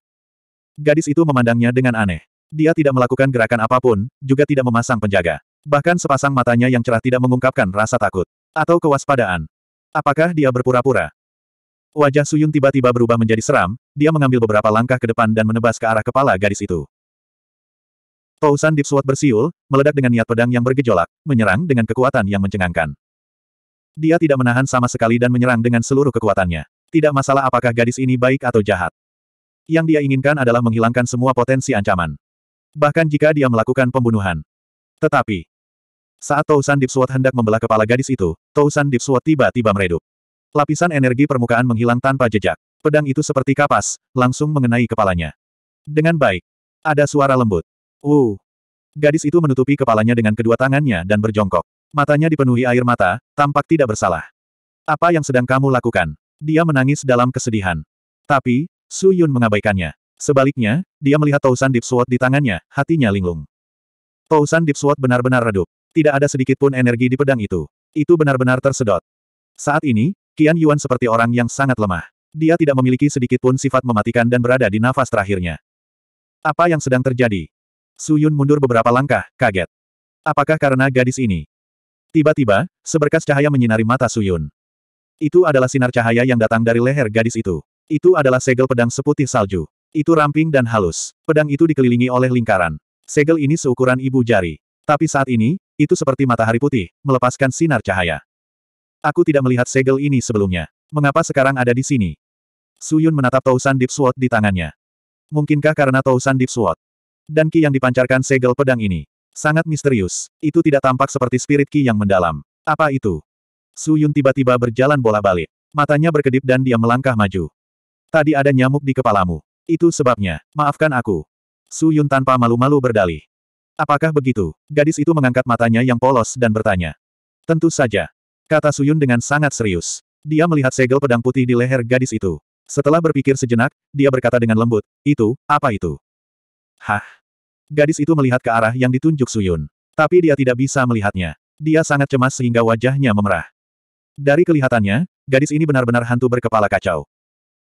Gadis itu memandangnya dengan aneh. Dia tidak melakukan gerakan apapun, juga tidak memasang penjaga. Bahkan sepasang matanya yang cerah tidak mengungkapkan rasa takut. Atau kewaspadaan. Apakah dia berpura-pura? Wajah Suyun tiba-tiba berubah menjadi seram, dia mengambil beberapa langkah ke depan dan menebas ke arah kepala gadis itu. Pausan Deep bersiul, meledak dengan niat pedang yang bergejolak, menyerang dengan kekuatan yang mencengangkan. Dia tidak menahan sama sekali dan menyerang dengan seluruh kekuatannya. Tidak masalah apakah gadis ini baik atau jahat. Yang dia inginkan adalah menghilangkan semua potensi ancaman. Bahkan jika dia melakukan pembunuhan. Tetapi, saat Tousan Dipsuot hendak membelah kepala gadis itu, Tousan Dipsuot tiba-tiba meredup. Lapisan energi permukaan menghilang tanpa jejak. Pedang itu seperti kapas, langsung mengenai kepalanya. Dengan baik. Ada suara lembut. Uh. Gadis itu menutupi kepalanya dengan kedua tangannya dan berjongkok. Matanya dipenuhi air mata, tampak tidak bersalah. Apa yang sedang kamu lakukan? Dia menangis dalam kesedihan. Tapi, Su Yun mengabaikannya. Sebaliknya, dia melihat Tousan Deep Sword di tangannya, hatinya linglung. Tousan Deep Sword benar-benar redup. Tidak ada sedikit pun energi di pedang itu. Itu benar-benar tersedot. Saat ini, Qian Yuan seperti orang yang sangat lemah. Dia tidak memiliki sedikit pun sifat mematikan dan berada di nafas terakhirnya. Apa yang sedang terjadi? Su Yun mundur beberapa langkah, kaget. Apakah karena gadis ini? Tiba-tiba, seberkas cahaya menyinari mata Suyun. Itu adalah sinar cahaya yang datang dari leher gadis itu. Itu adalah segel pedang seputih salju. Itu ramping dan halus. Pedang itu dikelilingi oleh lingkaran. Segel ini seukuran ibu jari. Tapi saat ini, itu seperti matahari putih, melepaskan sinar cahaya. Aku tidak melihat segel ini sebelumnya. Mengapa sekarang ada di sini? Suyun menatap Tousan Deep Sword di tangannya. Mungkinkah karena Tousan Deep Sword? Dan ki yang dipancarkan segel pedang ini. Sangat misterius. Itu tidak tampak seperti spirit ki yang mendalam. Apa itu? Su Yun tiba-tiba berjalan bola balik. Matanya berkedip dan dia melangkah maju. Tadi ada nyamuk di kepalamu. Itu sebabnya. Maafkan aku. Su Yun tanpa malu-malu berdalih. Apakah begitu? Gadis itu mengangkat matanya yang polos dan bertanya. Tentu saja. Kata Su Yun dengan sangat serius. Dia melihat segel pedang putih di leher gadis itu. Setelah berpikir sejenak, dia berkata dengan lembut, itu, apa itu? Hah? Gadis itu melihat ke arah yang ditunjuk Suyun. Tapi dia tidak bisa melihatnya. Dia sangat cemas sehingga wajahnya memerah. Dari kelihatannya, gadis ini benar-benar hantu berkepala kacau.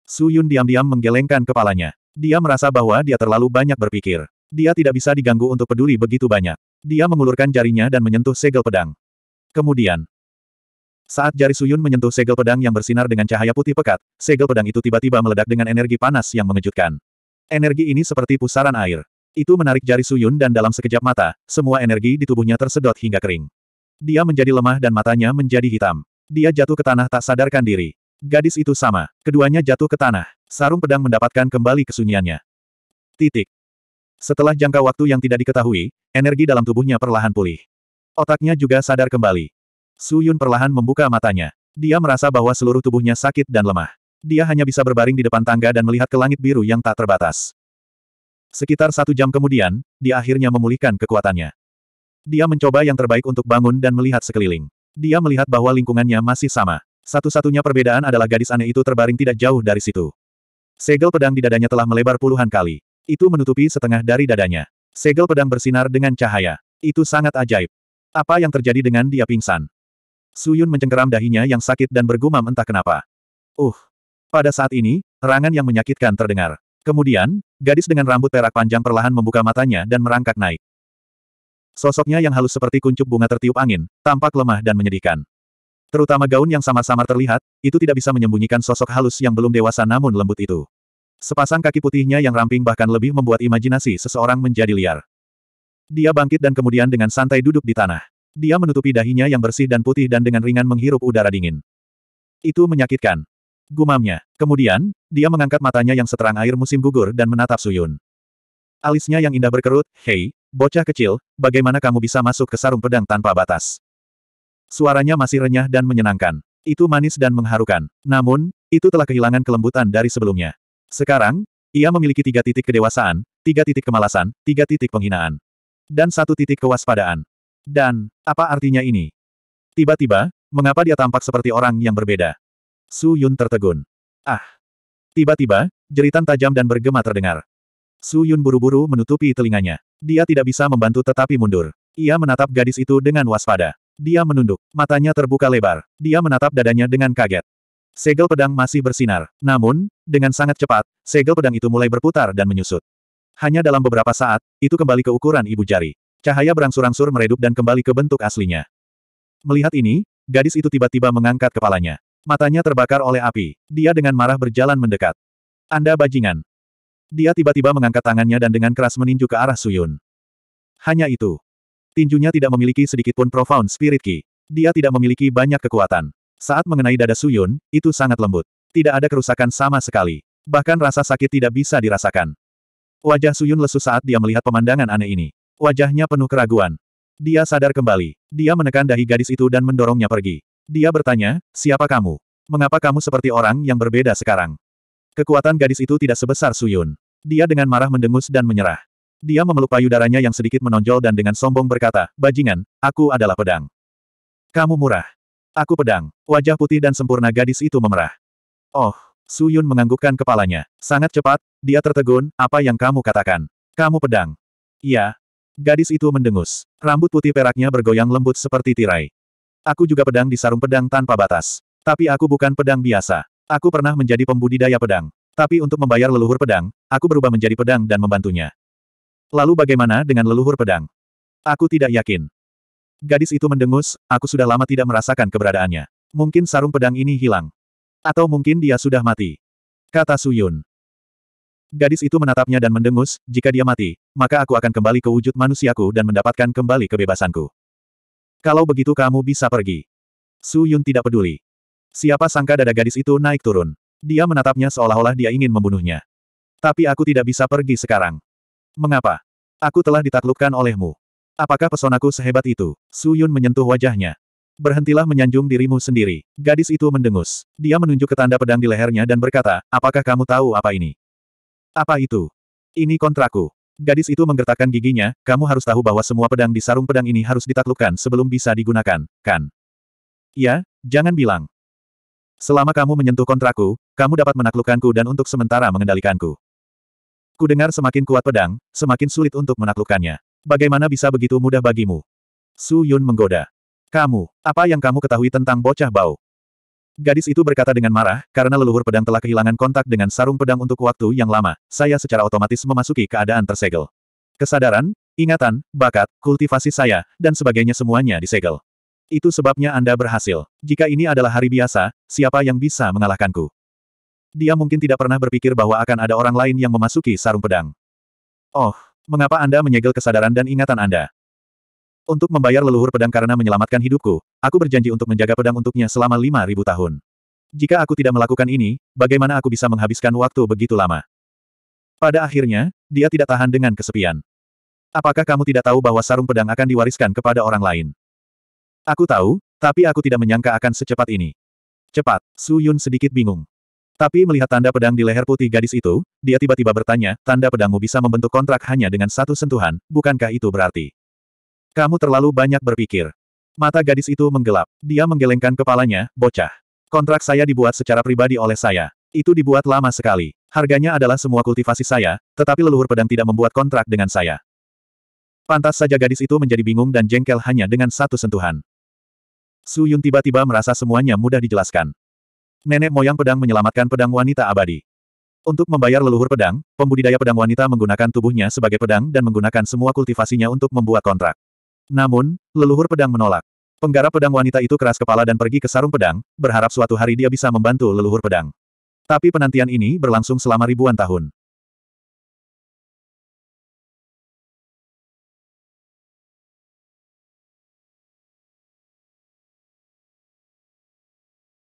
Suyun diam-diam menggelengkan kepalanya. Dia merasa bahwa dia terlalu banyak berpikir. Dia tidak bisa diganggu untuk peduli begitu banyak. Dia mengulurkan jarinya dan menyentuh segel pedang. Kemudian, saat jari Suyun menyentuh segel pedang yang bersinar dengan cahaya putih pekat, segel pedang itu tiba-tiba meledak dengan energi panas yang mengejutkan. Energi ini seperti pusaran air. Itu menarik jari Suyun dan dalam sekejap mata, semua energi di tubuhnya tersedot hingga kering. Dia menjadi lemah dan matanya menjadi hitam. Dia jatuh ke tanah tak sadarkan diri. Gadis itu sama. Keduanya jatuh ke tanah. Sarung pedang mendapatkan kembali kesunyiannya. Titik. Setelah jangka waktu yang tidak diketahui, energi dalam tubuhnya perlahan pulih. Otaknya juga sadar kembali. Suyun perlahan membuka matanya. Dia merasa bahwa seluruh tubuhnya sakit dan lemah. Dia hanya bisa berbaring di depan tangga dan melihat ke langit biru yang tak terbatas. Sekitar satu jam kemudian, dia akhirnya memulihkan kekuatannya. Dia mencoba yang terbaik untuk bangun dan melihat sekeliling. Dia melihat bahwa lingkungannya masih sama. Satu-satunya perbedaan adalah gadis aneh itu terbaring tidak jauh dari situ. Segel pedang di dadanya telah melebar puluhan kali. Itu menutupi setengah dari dadanya. Segel pedang bersinar dengan cahaya. Itu sangat ajaib. Apa yang terjadi dengan dia pingsan? Suyun mencengkeram dahinya yang sakit dan bergumam entah kenapa. Uh! Pada saat ini, rangan yang menyakitkan terdengar. Kemudian, gadis dengan rambut perak panjang perlahan membuka matanya dan merangkak naik. Sosoknya yang halus seperti kuncup bunga tertiup angin, tampak lemah dan menyedihkan. Terutama gaun yang samar-samar terlihat, itu tidak bisa menyembunyikan sosok halus yang belum dewasa namun lembut itu. Sepasang kaki putihnya yang ramping bahkan lebih membuat imajinasi seseorang menjadi liar. Dia bangkit dan kemudian dengan santai duduk di tanah. Dia menutupi dahinya yang bersih dan putih dan dengan ringan menghirup udara dingin. Itu menyakitkan. Gumamnya. Kemudian, dia mengangkat matanya yang seterang air musim gugur dan menatap Suyun. Alisnya yang indah berkerut, Hei, bocah kecil, bagaimana kamu bisa masuk ke sarung pedang tanpa batas? Suaranya masih renyah dan menyenangkan. Itu manis dan mengharukan. Namun, itu telah kehilangan kelembutan dari sebelumnya. Sekarang, ia memiliki tiga titik kedewasaan, tiga titik kemalasan, tiga titik penghinaan. Dan satu titik kewaspadaan. Dan, apa artinya ini? Tiba-tiba, mengapa dia tampak seperti orang yang berbeda? Su Yun tertegun. Ah! Tiba-tiba, jeritan tajam dan bergema terdengar. Su Yun buru-buru menutupi telinganya. Dia tidak bisa membantu tetapi mundur. Ia menatap gadis itu dengan waspada. Dia menunduk, matanya terbuka lebar. Dia menatap dadanya dengan kaget. Segel pedang masih bersinar. Namun, dengan sangat cepat, segel pedang itu mulai berputar dan menyusut. Hanya dalam beberapa saat, itu kembali ke ukuran ibu jari. Cahaya berangsur-angsur meredup dan kembali ke bentuk aslinya. Melihat ini, gadis itu tiba-tiba mengangkat kepalanya. Matanya terbakar oleh api. Dia dengan marah berjalan mendekat. Anda bajingan. Dia tiba-tiba mengangkat tangannya dan dengan keras meninju ke arah Suyun. Hanya itu. Tinjunya tidak memiliki sedikitpun profound spirit ki. Dia tidak memiliki banyak kekuatan. Saat mengenai dada Suyun, itu sangat lembut. Tidak ada kerusakan sama sekali. Bahkan rasa sakit tidak bisa dirasakan. Wajah Suyun lesu saat dia melihat pemandangan aneh ini. Wajahnya penuh keraguan. Dia sadar kembali. Dia menekan dahi gadis itu dan mendorongnya pergi. Dia bertanya, siapa kamu? Mengapa kamu seperti orang yang berbeda sekarang? Kekuatan gadis itu tidak sebesar Suyun. Dia dengan marah mendengus dan menyerah. Dia memeluk payudaranya yang sedikit menonjol dan dengan sombong berkata, Bajingan, aku adalah pedang. Kamu murah. Aku pedang. Wajah putih dan sempurna gadis itu memerah. Oh, Suyun menganggukkan kepalanya. Sangat cepat, dia tertegun, apa yang kamu katakan? Kamu pedang. Iya. Gadis itu mendengus. Rambut putih peraknya bergoyang lembut seperti tirai. Aku juga pedang di sarung pedang tanpa batas. Tapi aku bukan pedang biasa. Aku pernah menjadi pembudidaya pedang. Tapi untuk membayar leluhur pedang, aku berubah menjadi pedang dan membantunya. Lalu bagaimana dengan leluhur pedang? Aku tidak yakin. Gadis itu mendengus, aku sudah lama tidak merasakan keberadaannya. Mungkin sarung pedang ini hilang. Atau mungkin dia sudah mati. Kata Suyun. Gadis itu menatapnya dan mendengus, jika dia mati, maka aku akan kembali ke wujud manusiaku dan mendapatkan kembali kebebasanku. Kalau begitu kamu bisa pergi. Su Yun tidak peduli. Siapa sangka dada gadis itu naik turun. Dia menatapnya seolah-olah dia ingin membunuhnya. Tapi aku tidak bisa pergi sekarang. Mengapa? Aku telah ditaklukkan olehmu. Apakah pesonaku sehebat itu? Su Yun menyentuh wajahnya. Berhentilah menyanjung dirimu sendiri. Gadis itu mendengus. Dia menunjuk ke tanda pedang di lehernya dan berkata, apakah kamu tahu apa ini? Apa itu? Ini kontrakku. Gadis itu menggertakkan giginya, kamu harus tahu bahwa semua pedang di sarung pedang ini harus ditaklukkan sebelum bisa digunakan, kan? Ya, jangan bilang. Selama kamu menyentuh kontrakku, kamu dapat menaklukkanku dan untuk sementara mengendalikanku. Ku dengar semakin kuat pedang, semakin sulit untuk menaklukkannya. Bagaimana bisa begitu mudah bagimu? Su Yun menggoda. Kamu, apa yang kamu ketahui tentang bocah bau? Gadis itu berkata dengan marah, karena leluhur pedang telah kehilangan kontak dengan sarung pedang untuk waktu yang lama, saya secara otomatis memasuki keadaan tersegel. Kesadaran, ingatan, bakat, kultivasi saya, dan sebagainya semuanya disegel. Itu sebabnya Anda berhasil. Jika ini adalah hari biasa, siapa yang bisa mengalahkanku? Dia mungkin tidak pernah berpikir bahwa akan ada orang lain yang memasuki sarung pedang. Oh, mengapa Anda menyegel kesadaran dan ingatan Anda? Untuk membayar leluhur pedang karena menyelamatkan hidupku, aku berjanji untuk menjaga pedang untuknya selama lima ribu tahun. Jika aku tidak melakukan ini, bagaimana aku bisa menghabiskan waktu begitu lama? Pada akhirnya, dia tidak tahan dengan kesepian. Apakah kamu tidak tahu bahwa sarung pedang akan diwariskan kepada orang lain? Aku tahu, tapi aku tidak menyangka akan secepat ini. Cepat, Su Yun sedikit bingung. Tapi melihat tanda pedang di leher putih gadis itu, dia tiba-tiba bertanya, tanda pedangmu bisa membentuk kontrak hanya dengan satu sentuhan, bukankah itu berarti? Kamu terlalu banyak berpikir. Mata gadis itu menggelap. Dia menggelengkan kepalanya, bocah. Kontrak saya dibuat secara pribadi oleh saya. Itu dibuat lama sekali. Harganya adalah semua kultivasi saya, tetapi leluhur pedang tidak membuat kontrak dengan saya. Pantas saja gadis itu menjadi bingung dan jengkel hanya dengan satu sentuhan. Su Yun tiba-tiba merasa semuanya mudah dijelaskan. Nenek moyang pedang menyelamatkan pedang wanita abadi. Untuk membayar leluhur pedang, pembudidaya pedang wanita menggunakan tubuhnya sebagai pedang dan menggunakan semua kultivasinya untuk membuat kontrak. Namun, leluhur pedang menolak. Penggarap pedang wanita itu keras kepala dan pergi ke sarung pedang, berharap suatu hari dia bisa membantu leluhur pedang. Tapi penantian ini berlangsung selama ribuan tahun.